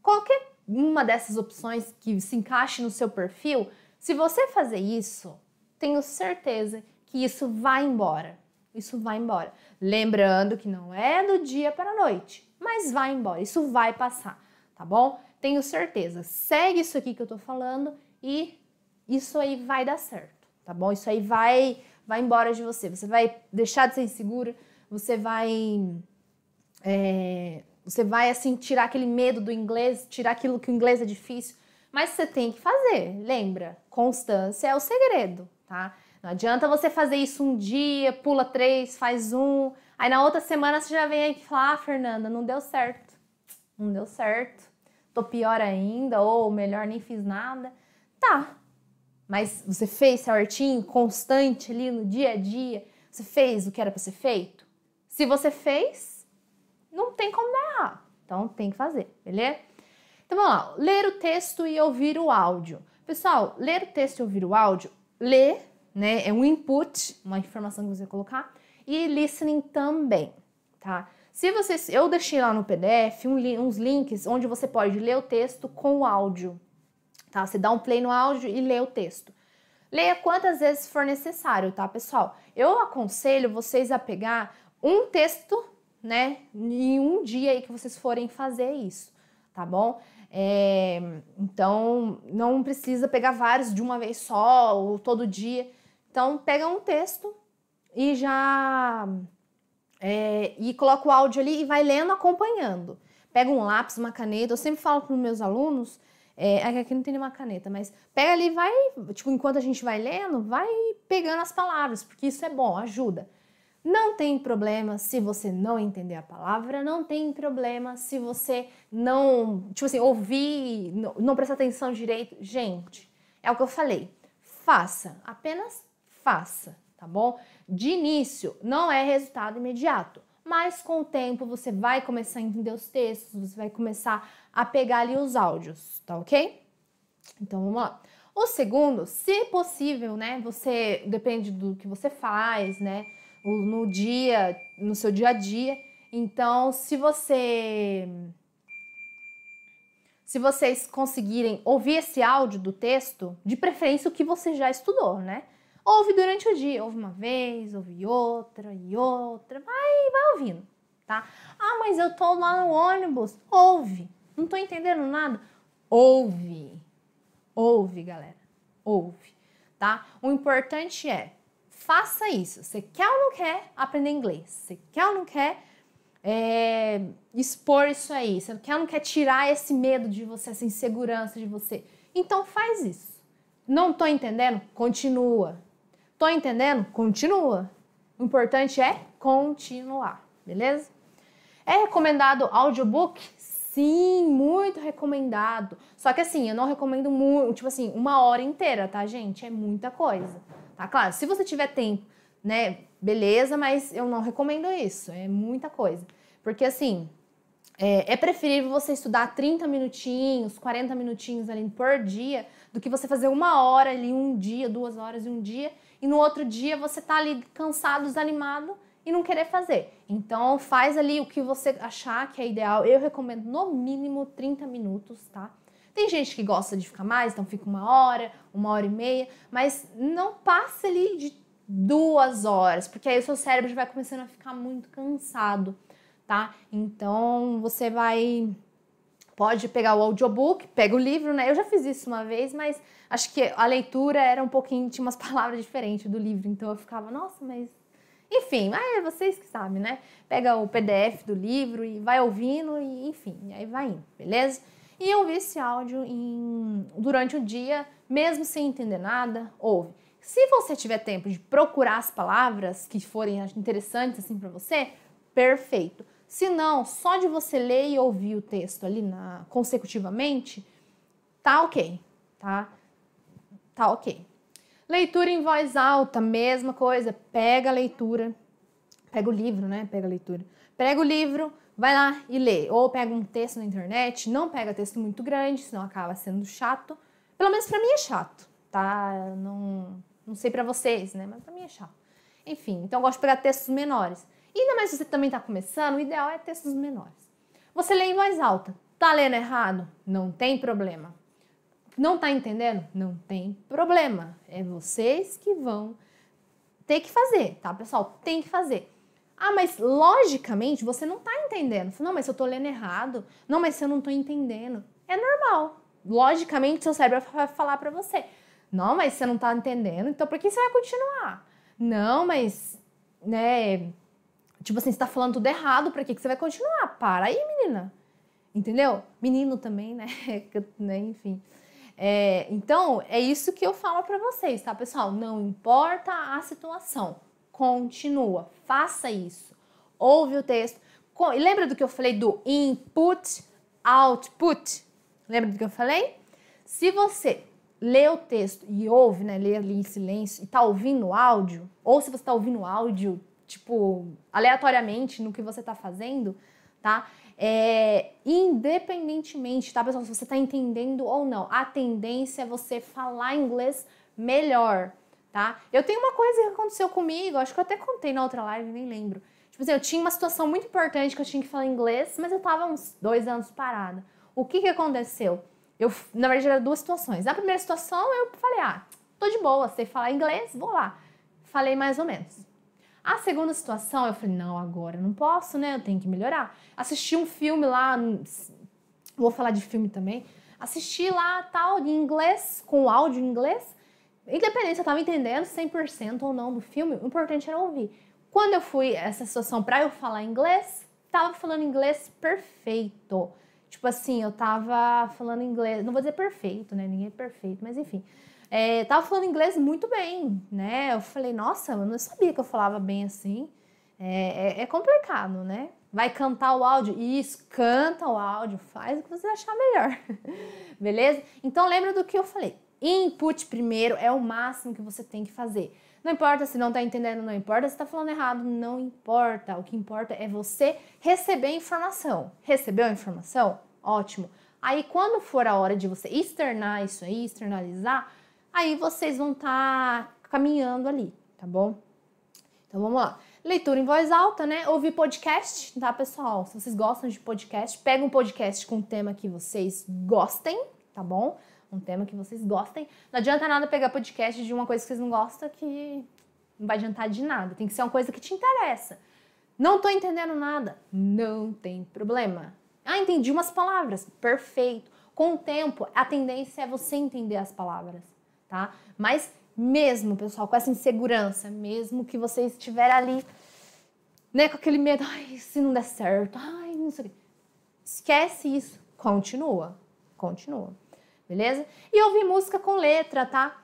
qualquer uma dessas opções que se encaixe no seu perfil, se você fazer isso, tenho certeza que isso vai embora. Isso vai embora. Lembrando que não é do dia para a noite, mas vai embora, isso vai passar, tá bom? Tenho certeza. Segue isso aqui que eu tô falando e isso aí vai dar certo, tá bom? Isso aí vai, vai embora de você. Você vai deixar de ser insegura, você vai. É, você vai, assim, tirar aquele medo do inglês, tirar aquilo que o inglês é difícil. Mas você tem que fazer, lembra? Constância é o segredo, tá? Não adianta você fazer isso um dia, pula três, faz um. Aí na outra semana você já vem aqui e fala: Ah, Fernanda, não deu certo. Não deu certo. Tô pior ainda, ou melhor, nem fiz nada. Tá, mas você fez certinho, constante ali no dia a dia? Você fez o que era para ser feito? Se você fez, não tem como dar Então tem que fazer, beleza? Então vamos lá, ler o texto e ouvir o áudio. Pessoal, ler o texto e ouvir o áudio, ler, né, é um input, uma informação que você colocar, e listening também, tá? Se vocês, eu deixei lá no PDF uns links onde você pode ler o texto com o áudio, tá? Você dá um play no áudio e lê o texto. Leia quantas vezes for necessário, tá, pessoal? Eu aconselho vocês a pegar um texto, né, em um dia aí que vocês forem fazer isso, tá bom? É, então, não precisa pegar vários de uma vez só ou todo dia. Então, pega um texto e já é, e coloca o áudio ali e vai lendo, acompanhando. Pega um lápis, uma caneta. Eu sempre falo para os meus alunos é, é aqui não tem nenhuma caneta, mas pega ali e vai, tipo, enquanto a gente vai lendo, vai pegando as palavras, porque isso é bom, ajuda. Não tem problema se você não entender a palavra, não tem problema se você não, tipo assim, ouvir, não, não prestar atenção direito. Gente, é o que eu falei. Faça, apenas faça, tá bom? De início, não é resultado imediato mas com o tempo você vai começar a entender os textos, você vai começar a pegar ali os áudios, tá ok? Então vamos lá. O segundo, se possível, né? Você depende do que você faz, né? No dia, no seu dia a dia. Então, se você se vocês conseguirem ouvir esse áudio do texto, de preferência o que você já estudou, né? Ouve durante o dia, ouve uma vez, ouve outra e outra, vai, vai ouvindo, tá? Ah, mas eu tô lá no ônibus, ouve. Não tô entendendo nada, ouve. Ouve, galera. Ouve, tá? O importante é faça isso. Você quer ou não quer aprender inglês? Você quer ou não quer é, expor isso aí? Você quer ou não quer tirar esse medo de você, essa insegurança de você? Então faz isso. Não tô entendendo? Continua. Tô entendendo? Continua. O importante é continuar, beleza? É recomendado audiobook? Sim, muito recomendado. Só que assim, eu não recomendo muito, tipo assim, uma hora inteira, tá, gente? É muita coisa. Tá claro? Se você tiver tempo, né, beleza, mas eu não recomendo isso. É muita coisa. Porque assim, é, é, preferível você estudar 30 minutinhos, 40 minutinhos ali por dia, do que você fazer uma hora ali, um dia, duas horas e um dia, e no outro dia você tá ali cansado, desanimado e não querer fazer. Então faz ali o que você achar que é ideal. Eu recomendo no mínimo 30 minutos, tá? Tem gente que gosta de ficar mais, então fica uma hora, uma hora e meia, mas não passa ali de duas horas, porque aí o seu cérebro já vai começando a ficar muito cansado, tá? Então você vai pode pegar o audiobook, pega o livro, né? Eu já fiz isso uma vez, mas acho que a leitura era um pouquinho, tinha umas <laughs> palavras diferentes do livro, então eu ficava, nossa, mas. Enfim, é vocês que sabem, né? Pega o PDF do livro e vai ouvindo, e enfim, aí vai indo, beleza? E eu vi esse áudio em... durante o dia, mesmo sem entender nada, ouve. Se você tiver tempo de procurar as palavras que forem interessantes assim para você, perfeito. Se não, só de você ler e ouvir o texto ali na, consecutivamente, tá ok, tá? Tá ok. Leitura em voz alta, mesma coisa. Pega a leitura, pega o livro, né? Pega a leitura. Pega o livro, vai lá e lê. Ou pega um texto na internet, não pega texto muito grande, senão acaba sendo chato. Pelo menos para mim é chato, tá? Não, não sei para vocês, né? Mas para mim é chato. Enfim, então eu gosto de pegar textos menores. Ainda mais se você também está começando, o ideal é textos menores. Você lê em voz alta. Tá lendo errado? Não tem problema. Não tá entendendo? Não tem problema. É vocês que vão ter que fazer, tá, pessoal? Tem que fazer. Ah, mas logicamente você não tá entendendo. Não, mas eu tô lendo errado. Não, mas eu não tô entendendo. É normal. Logicamente seu cérebro vai falar para você. Não, mas você não tá entendendo. Então por que você vai continuar? Não, mas né, Tipo assim, você tá falando tudo errado, pra que você vai continuar? Para aí, menina. Entendeu? Menino também, né? <laughs> né enfim. É, então, é isso que eu falo para vocês, tá, pessoal? Não importa a situação, continua, faça isso. Ouve o texto. E lembra do que eu falei do input, output? Lembra do que eu falei? Se você lê o texto e ouve, né, lê ali em silêncio e tá ouvindo o áudio, ou se você tá ouvindo o áudio tipo, aleatoriamente no que você está fazendo, tá? É, independentemente, tá, pessoal, se você está entendendo ou não, a tendência é você falar inglês melhor, tá? Eu tenho uma coisa que aconteceu comigo, acho que eu até contei na outra live, nem lembro. Tipo assim, eu tinha uma situação muito importante que eu tinha que falar inglês, mas eu tava uns dois anos parada. O que que aconteceu? Eu, na verdade, eram duas situações. Na primeira situação, eu falei, ah, tô de boa, sei falar inglês, vou lá. Falei mais ou menos. A segunda situação, eu falei, não, agora eu não posso, né? Eu tenho que melhorar. Assisti um filme lá, vou falar de filme também. Assisti lá tal, em inglês, com áudio em inglês. Independente se eu tava entendendo 100% ou não do filme, o importante era ouvir. Quando eu fui essa situação para eu falar inglês, tava falando inglês perfeito. Tipo assim, eu tava falando inglês, não vou dizer perfeito, né? Ninguém é perfeito, mas enfim é, tava falando inglês muito bem, né? Eu falei, nossa, eu não sabia que eu falava bem assim. É, é, é complicado, né? Vai cantar o áudio? Isso, canta o áudio, faz o que você achar melhor, <laughs> beleza? Então lembra do que eu falei. Input primeiro é o máximo que você tem que fazer. Não importa se não está entendendo, não importa se está falando errado, não importa. O que importa é você receber informação. Recebeu a informação? Ótimo. Aí quando for a hora de você externar isso aí, externalizar, aí vocês vão estar tá caminhando ali, tá bom? Então vamos lá. Leitura em voz alta, né? Ouvir podcast, tá, pessoal? Se vocês gostam de podcast, pega um podcast com um tema que vocês gostem, tá bom? Um tema que vocês gostem. Não adianta nada pegar podcast de uma coisa que vocês não gostam que não vai adiantar de nada. Tem que ser uma coisa que te interessa. Não tô entendendo nada. Não tem problema. Ah, entendi umas palavras. Perfeito. Com o tempo, a tendência é você entender as palavras tá? Mas mesmo, pessoal, com essa insegurança, mesmo que você estiver ali, né, com aquele medo, ai, se não der certo, ai, não sei o quê. Esquece isso, continua, continua, beleza? E ouvir música com letra, tá?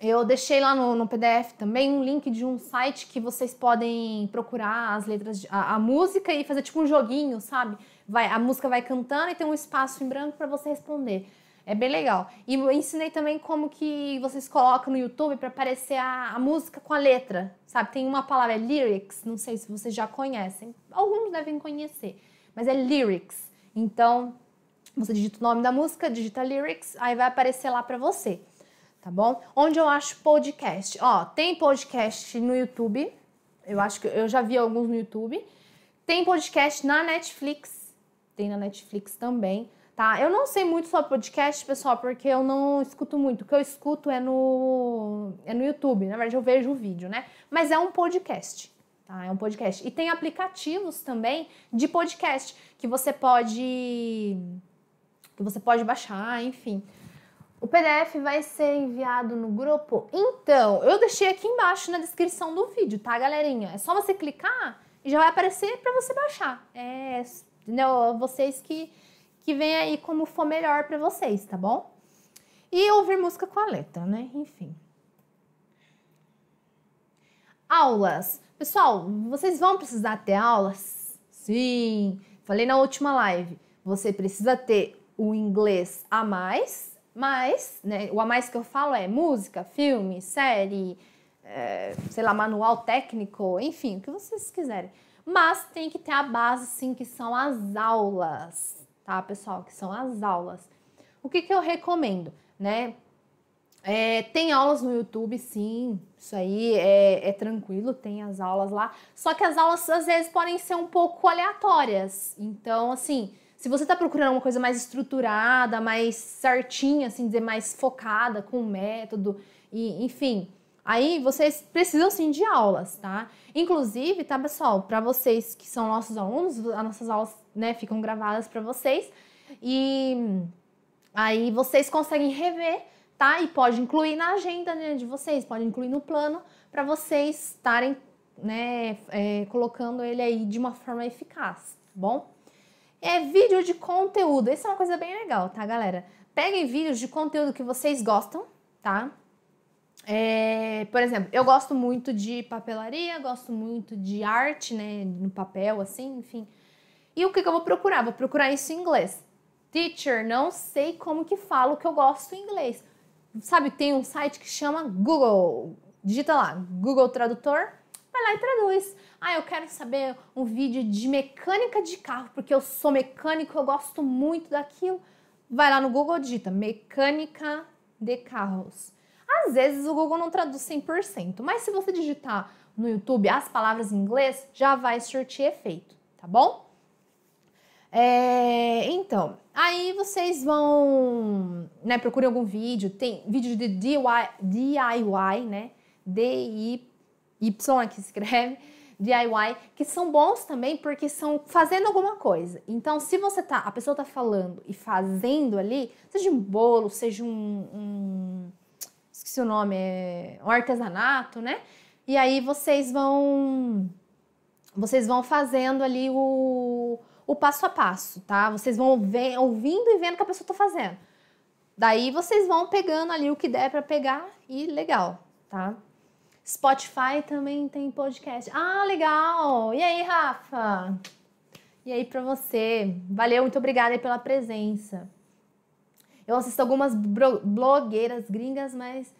Eu deixei lá no, no, PDF também um link de um site que vocês podem procurar as letras, de, a, a, música e fazer tipo um joguinho, sabe? Vai, a música vai cantando e tem um espaço em branco para você responder. É bem legal. E eu ensinei também como que vocês colocam no YouTube para aparecer a, a, música com a letra, sabe? Tem uma palavra, é lyrics, não sei se vocês já conhecem. Alguns devem conhecer, mas é lyrics. Então, você digita o nome da música, digita lyrics, aí vai aparecer lá para você, tá bom? Onde eu acho podcast? Ó, tem podcast no YouTube. Eu acho que eu já vi alguns no YouTube. Tem podcast na Netflix. Tem na Netflix também tá? Eu não sei muito sobre podcast, pessoal, porque eu não escuto muito. O que eu escuto é no, é no YouTube, na verdade eu vejo o vídeo, né? Mas é um podcast, tá? É um podcast. E tem aplicativos também de podcast que você pode que você pode baixar, enfim. O PDF vai ser enviado no grupo. Então, eu deixei aqui embaixo na descrição do vídeo, tá, galerinha? É só você clicar e já vai aparecer para você baixar. É, entendeu? Vocês que que vem aí como for melhor para vocês, tá bom? E ouvir música com a letra, né? Enfim. Aulas. Pessoal, vocês vão precisar ter aulas? Sim. Falei na última live. Você precisa ter o inglês a mais, mas, né, o a mais que eu falo é música, filme, série, é, sei lá, manual técnico, enfim, o que vocês quiserem. Mas tem que ter a base, sim, que são as aulas, tá, pessoal? Que são as aulas. O que, que eu recomendo, né? É, tem aulas no YouTube, sim, isso aí é, é, tranquilo, tem as aulas lá. Só que as aulas às vezes podem ser um pouco aleatórias. Então, assim, se você está procurando uma coisa mais estruturada, mais certinha, assim dizer, mais focada, com método, e, enfim, Aí vocês precisam sim de aulas, tá? Inclusive, tá, pessoal, para vocês que são nossos alunos, as nossas aulas, né, ficam gravadas para vocês e aí vocês conseguem rever, tá? E pode incluir na agenda né, de vocês, pode incluir no plano para vocês estarem, né, é, colocando ele aí de uma forma eficaz, tá bom? É vídeo de conteúdo. Isso é uma coisa bem legal, tá, galera? Peguem vídeos de conteúdo que vocês gostam, tá? É, por exemplo, eu gosto muito de papelaria, gosto muito de arte, né? No papel, assim, enfim. E o que, que eu vou procurar? Vou procurar isso em inglês. Teacher, não sei como que falo que eu gosto em inglês. Sabe, tem um site que chama Google. Digita lá, Google Tradutor, vai lá e traduz. Ah, eu quero saber um vídeo de mecânica de carro, porque eu sou mecânico, eu gosto muito daquilo. Vai lá no Google, digita mecânica de carros. Às vezes o Google não traduz 100%, mas se você digitar no YouTube as palavras em inglês, já vai surtir efeito, tá bom? É, então, aí vocês vão, né, procurem algum vídeo, tem vídeo de DIY, né, D-I-Y que escreve, DIY, que são bons também porque são fazendo alguma coisa. Então, se você tá, a pessoa tá falando e fazendo ali, seja um bolo, seja um, um esqueci o nome, é um artesanato, né? E aí vocês vão vocês vão fazendo ali o, o passo a passo, tá? Vocês vão ver, ouvindo e vendo o que a pessoa está fazendo. Daí vocês vão pegando ali o que der para pegar e legal, tá? Spotify também tem podcast. Ah, legal! E aí, Rafa? E aí para você? Valeu, muito obrigada pela presença. Eu assisto algumas blogueiras gringas, mas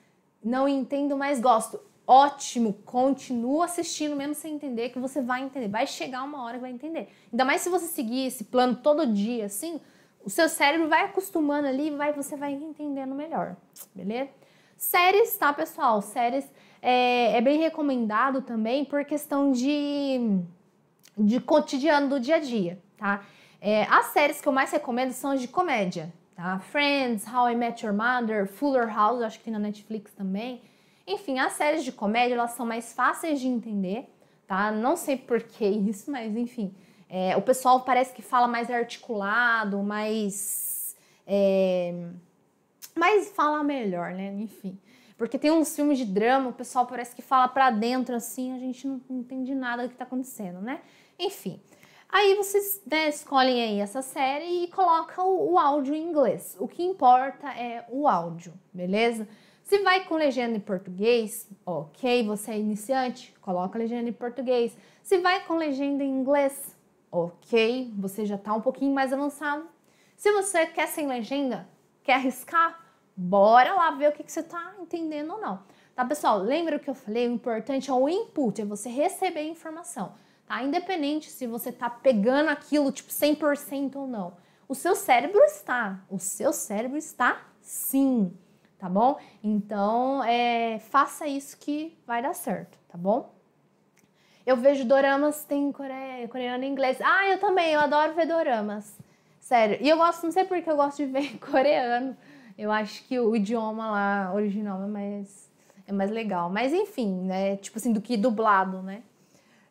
não entendo, mas gosto. Ótimo, continua assistindo mesmo sem entender, que você vai entender. Vai chegar uma hora que vai entender. Ainda mais se você seguir esse plano todo dia, assim, o seu cérebro vai acostumando ali, vai, você vai entendendo melhor, beleza? Séries, tá, pessoal? Séries é, é bem recomendado também por questão de, de cotidiano do dia a dia, tá? É, as séries que eu mais recomendo são as de comédia, tá? Friends, How I Met Your Mother, Fuller House, acho que tem na Netflix também. Enfim, as séries de comédia, elas são mais fáceis de entender, tá? Não sei por que isso, mas enfim. É, o pessoal parece que fala mais articulado, mais... É, mas fala melhor, né? Enfim. Porque tem uns filmes de drama, o pessoal parece que fala para dentro assim, a gente não entende nada do que tá acontecendo, né? Enfim. Aí vocês né, escolhem aí essa série e colocam o áudio em inglês. O que importa é o áudio, beleza? Se vai com legenda em português, ok, você é iniciante, coloca legenda em português. Se vai com legenda em inglês, ok, você já está um pouquinho mais avançado. Se você quer sem legenda, quer arriscar, bora lá ver o que, que você está entendendo ou não. Tá, pessoal? Lembra o que eu falei? O importante é o input, é você receber a informação tá? Independente se você tá pegando aquilo tipo 100% ou não. O seu cérebro está, o seu cérebro está sim, tá bom? Então, é, faça isso que vai dar certo, tá bom? Eu vejo doramas, tem coreano e inglês. Ah, eu também, eu adoro ver doramas. Sério. E eu gosto, não sei porque eu gosto de ver <laughs> coreano. Eu acho que o idioma lá original é mais, é mais legal. Mas enfim, né? Tipo assim, do que dublado, né?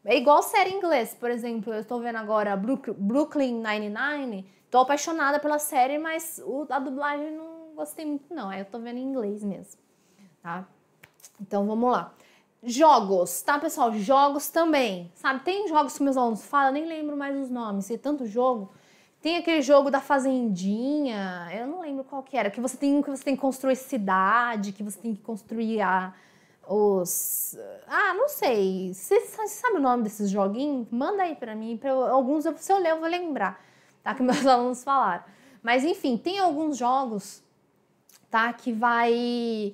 É igual série em inglês, por exemplo, eu estou vendo agora Brooklyn Nine-Nine, tô apaixonada pela série, mas a dublagem não gostei muito não, aí é, eu tô vendo em inglês mesmo, tá? Então vamos lá. Jogos, tá pessoal? Jogos também, sabe? Tem jogos que meus alunos falam, eu nem lembro mais os nomes, tem tanto jogo. Tem aquele jogo da fazendinha, eu não lembro qual que era, que você tem que você tem que construir cidade, que você tem que construir a os. Ah, não sei. Você sabe o nome desses joguinhos? Manda aí para mim. Pra eu, alguns, eu, se eu ler, eu vou lembrar, tá? Que <laughs> meus alunos falaram. Mas, enfim, tem alguns jogos, tá? Que vai. E,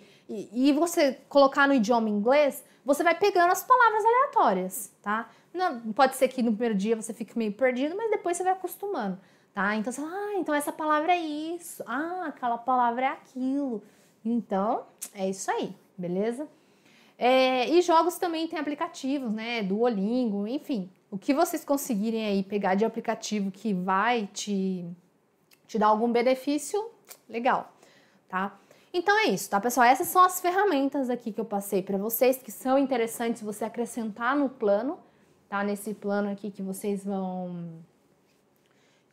e você colocar no idioma inglês, você vai pegando as palavras aleatórias, tá? Não, pode ser que no primeiro dia você fique meio perdido, mas depois você vai acostumando, tá? Então você fala, ah, então essa palavra é isso. Ah, aquela palavra é aquilo. Então, é isso aí, beleza? É, e jogos também tem aplicativos, né? Do Olingo, enfim. O que vocês conseguirem aí pegar de aplicativo que vai te, te dar algum benefício, legal, tá? Então é isso, tá, pessoal? Essas são as ferramentas aqui que eu passei para vocês, que são interessantes você acrescentar no plano, tá? Nesse plano aqui que vocês vão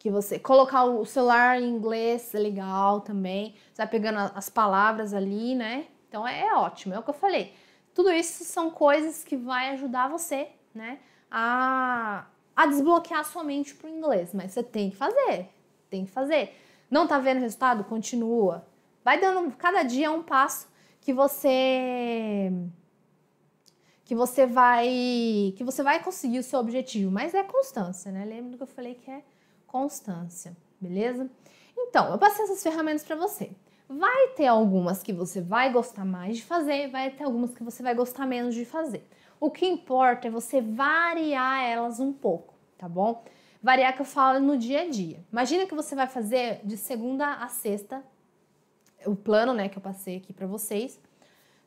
que você colocar o celular em inglês é legal também. Você vai pegando as palavras ali, né? Então é, é ótimo, é o que eu falei. Tudo isso são coisas que vai ajudar você, né, a, a desbloquear a sua mente para o inglês. Mas você tem que fazer, tem que fazer. Não tá vendo resultado? Continua. Vai dando cada dia um passo que você que você vai que você vai conseguir o seu objetivo, mas é constância, né? Lembra do que eu falei que é constância, beleza? Então, eu passei essas ferramentas para você. Vai ter algumas que você vai gostar mais de fazer, vai ter algumas que você vai gostar menos de fazer. O que importa é você variar elas um pouco, tá bom? Variar que eu falo no dia a dia. Imagina que você vai fazer de segunda a sexta o plano, né, que eu passei aqui para vocês,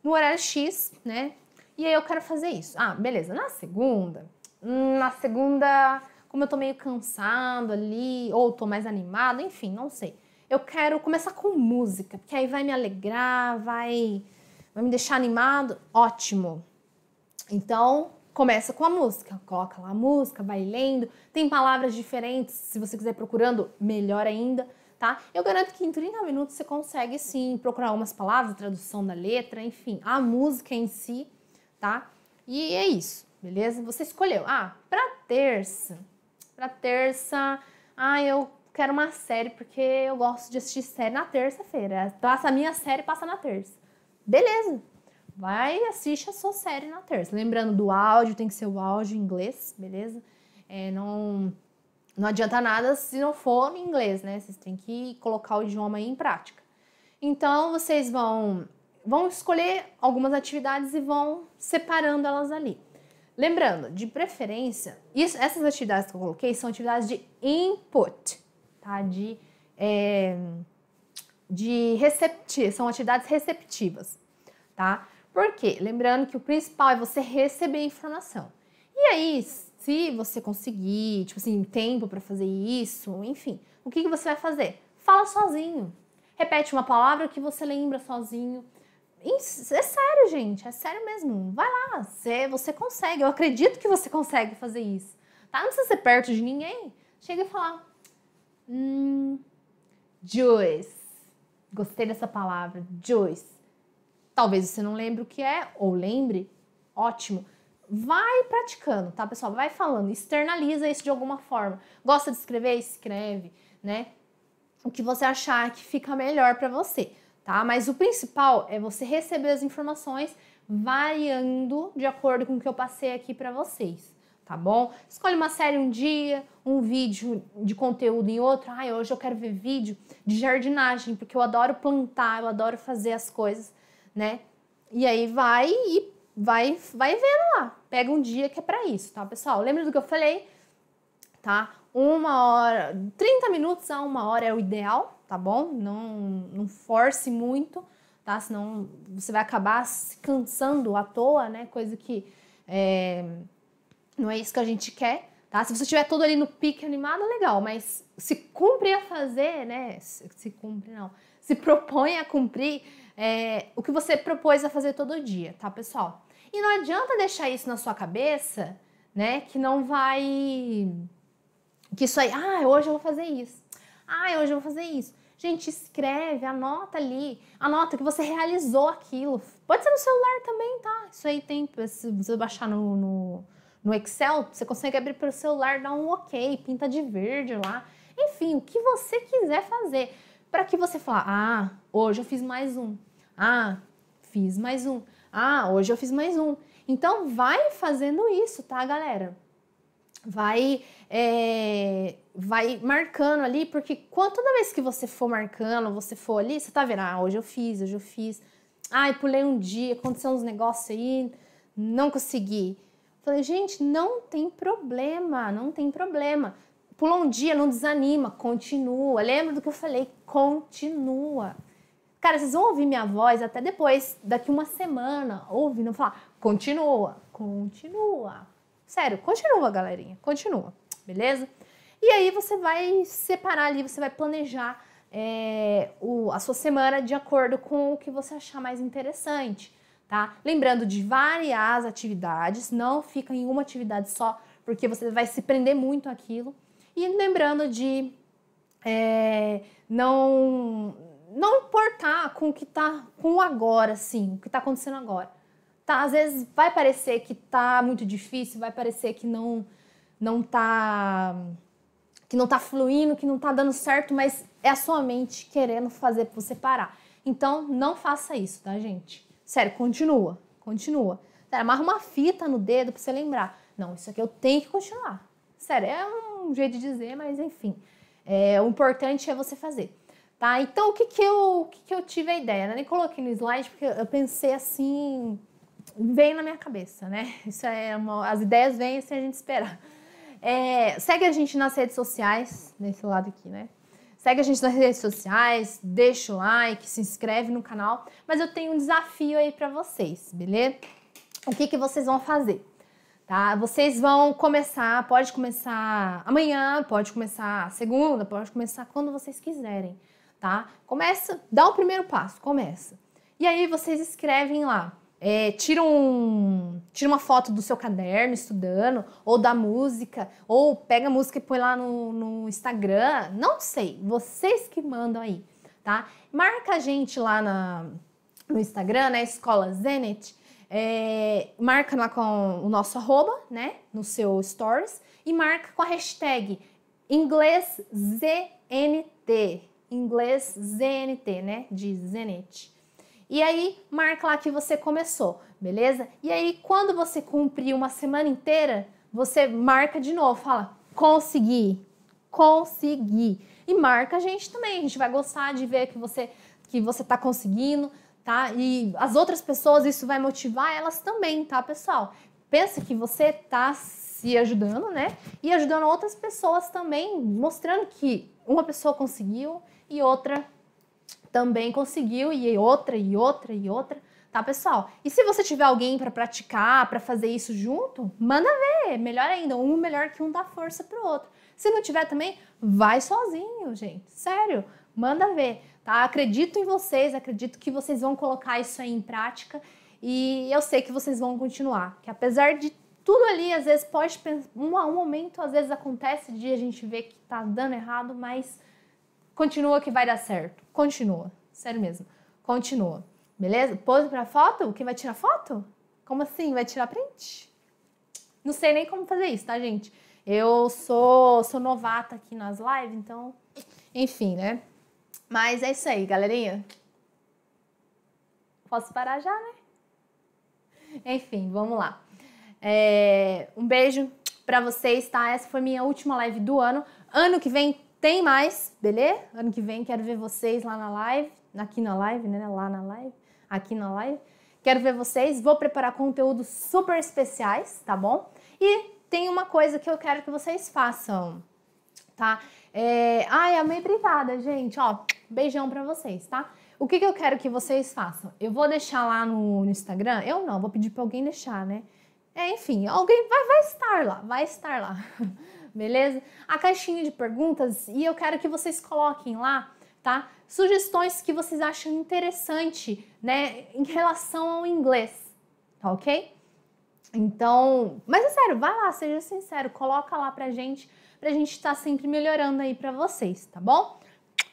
no horário X, né? E aí eu quero fazer isso. Ah, beleza, na segunda, na segunda, como eu tô meio cansado ali, ou tô mais animado, enfim, não sei eu quero começar com música, porque aí vai me alegrar, vai, vai me deixar animado. Ótimo. Então, começa com a música, coloca lá a música, vai lendo. Tem palavras diferentes, se você quiser procurando, melhor ainda, tá? Eu garanto que em 30 minutos você consegue sim procurar umas palavras, tradução da letra, enfim, a música em si, tá? E é isso, beleza? Você escolheu. Ah, para terça. Para terça, ah, eu quero uma série, porque eu gosto de assistir série na terça-feira. Então, essa minha série, passa na terça. Beleza. Vai e assiste a sua série na terça. Lembrando do áudio, tem que ser o áudio em inglês, beleza? É, não, não adianta nada se não for em inglês, né? Vocês têm que colocar o idioma aí em prática. Então, vocês vão, vão escolher algumas atividades e vão separando elas ali. Lembrando, de preferência, isso, essas atividades que eu coloquei são atividades de input tá? De, é, de receptir, são atividades receptivas, tá? Por quê? Lembrando que o principal é você receber a informação. E aí, se você conseguir, tipo assim, tempo para fazer isso, enfim, o que, que você vai fazer? Fala sozinho. Repete uma palavra que você lembra sozinho. é sério, gente, é sério mesmo. Vai lá, você, você consegue. Eu acredito que você consegue fazer isso. Tá? Não precisa ser perto de ninguém. Chega e fala. Hum, juice. Gostei dessa palavra, juice. Talvez você não lembre o que é, ou lembre, ótimo. Vai praticando, tá, pessoal? Vai falando, externaliza isso de alguma forma. Gosta de escrever? Escreve, né? O que você achar que fica melhor para você, tá? Mas o principal é você receber as informações variando de acordo com o que eu passei aqui para vocês tá bom? Escolhe uma série um dia, um vídeo de conteúdo em outro. Ai, hoje eu quero ver vídeo de jardinagem, porque eu adoro plantar, eu adoro fazer as coisas, né? E aí vai e vai, vai vendo lá. Pega um dia que é para isso, tá, pessoal? Lembra do que eu falei? Tá? Uma hora, 30 minutos a uma hora é o ideal, tá bom? Não, não force muito, tá? Senão você vai acabar se cansando à toa, né? Coisa que é, não é isso que a gente quer, tá? Se você tiver todo ali no pique animado, legal, mas se cumpre a fazer, né? Se, cumpre, não. Se propõe a cumprir é, o que você propôs a fazer todo dia, tá, pessoal? E não adianta deixar isso na sua cabeça, né? Que não vai. Que isso aí, ah, hoje eu vou fazer isso. Ah, hoje eu vou fazer isso. Gente, escreve, anota ali, anota que você realizou aquilo. Pode ser no celular também, tá? Isso aí tem, se você baixar no, no, no Excel, você consegue abrir pelo celular, dar um OK, pinta de verde lá. Enfim, o que você quiser fazer para que você fale: ah, hoje eu fiz mais um. Ah, fiz mais um. Ah, hoje eu fiz mais um. Então, vai fazendo isso, tá, galera? Vai, é, vai marcando ali, porque toda vez que você for marcando, você for ali, você tá vendo, ah, hoje eu fiz, hoje eu fiz. Ai, pulei um dia, aconteceu uns negócios aí, não consegui. Falei, gente, não tem problema, não tem problema. Pula um dia, não desanima, continua. Lembra do que eu falei? Continua. Cara, vocês vão ouvir minha voz até depois, daqui uma semana, ouvindo falar, continua, continua. Sério, continua, galerinha, continua, beleza? E aí você vai separar ali, você vai planejar é, o, a sua semana de acordo com o que você achar mais interessante tá? Lembrando de variar as atividades, não fica em uma atividade só, porque você vai se prender muito àquilo. E lembrando de é, não não importar com o que está com o agora, sim, o que está acontecendo agora. Tá, às vezes vai parecer que tá muito difícil, vai parecer que não não tá que não tá fluindo, que não tá dando certo, mas é a sua mente querendo fazer para você parar. Então, não faça isso, tá, gente? Sério, continua, continua. Sério, amarra uma fita no dedo para você lembrar. Não, isso aqui eu tenho que continuar. Sério, é um jeito de dizer, mas enfim. É, o importante é você fazer. Tá? Então, o que, que, eu, o que, que eu tive a ideia? Né? Nem coloquei no slide, porque eu pensei assim, veio na minha cabeça, né? <laughs> Isso é uma, as ideias vêm sem a gente esperar. É, segue a gente nas redes sociais, nesse lado aqui, né? Segue a gente nas redes sociais, deixa o like, se inscreve no canal. Mas eu tenho um desafio aí para vocês, beleza? O que, que vocês vão fazer? Tá? Vocês vão começar, pode começar amanhã, pode começar segunda, pode começar quando vocês quiserem, tá? Começa, dá o primeiro passo, começa. E aí vocês escrevem lá é, tira, um, tira uma foto do seu caderno estudando, ou da música, ou pega a música e põe lá no, no Instagram. Não sei, vocês que mandam aí, tá? Marca a gente lá na, no Instagram, né? Escola Zenit. É, marca lá com o nosso arroba, né? No seu stories. E marca com a hashtag inglês ZNT. Inglês ZNT, né? De Zenit. E aí, marca lá que você começou, beleza? E aí, quando você cumprir uma semana inteira, você marca de novo, fala: consegui, consegui. E marca a gente também, a gente vai gostar de ver que você que você tá conseguindo, tá? E as outras pessoas, isso vai motivar elas também, tá, pessoal? Pensa que você tá se ajudando, né? E ajudando outras pessoas também, mostrando que uma pessoa conseguiu e outra também conseguiu, e outra, e outra, e outra, tá, pessoal? E se você tiver alguém para praticar, para fazer isso junto, manda ver, melhor ainda, um melhor que um dá força pro outro. Se não tiver também, vai sozinho, gente, sério, manda ver, tá? Acredito em vocês, acredito que vocês vão colocar isso aí em prática e eu sei que vocês vão continuar, que apesar de tudo ali, às vezes pode um, a um momento, às vezes acontece de a gente ver que tá dando errado, mas Continua que vai dar certo. Continua. Sério mesmo. Continua. Beleza? Pose para foto? Quem vai tirar foto? Como assim? Vai tirar print? Não sei nem como fazer isso, tá, gente? Eu sou, sou novata aqui nas lives, então. Enfim, né? Mas é isso aí, galerinha. Posso parar já, né? Enfim, vamos lá. É, um beijo para vocês, tá? Essa foi minha última live do ano. Ano que vem tem mais, beleza? Ano que vem quero ver vocês lá na live, aqui na live, né? Lá na live, aqui na live. Quero ver vocês, vou preparar conteúdos super especiais, tá bom? E tem uma coisa que eu quero que vocês façam, tá? É... Ai, amei privada, gente, ó, beijão pra vocês, tá? O que, que eu quero que vocês façam? Eu vou deixar lá no, no Instagram, eu não, vou pedir pra alguém deixar, né? É, enfim, alguém vai, vai estar lá, vai estar lá. <laughs> beleza? A caixinha de perguntas e eu quero que vocês coloquem lá, tá? Sugestões que vocês acham interessante, né, em relação ao inglês, tá ok? Então, mas é sério, vai lá, seja sincero, coloca lá pra gente, pra gente estar tá sempre melhorando aí pra vocês, tá bom?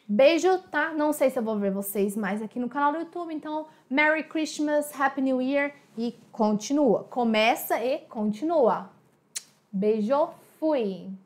Beijo, tá? Não sei se eu vou ver vocês mais aqui no canal do YouTube, então Merry Christmas, Happy New Year e continua. Começa e continua. Beijo! Fui!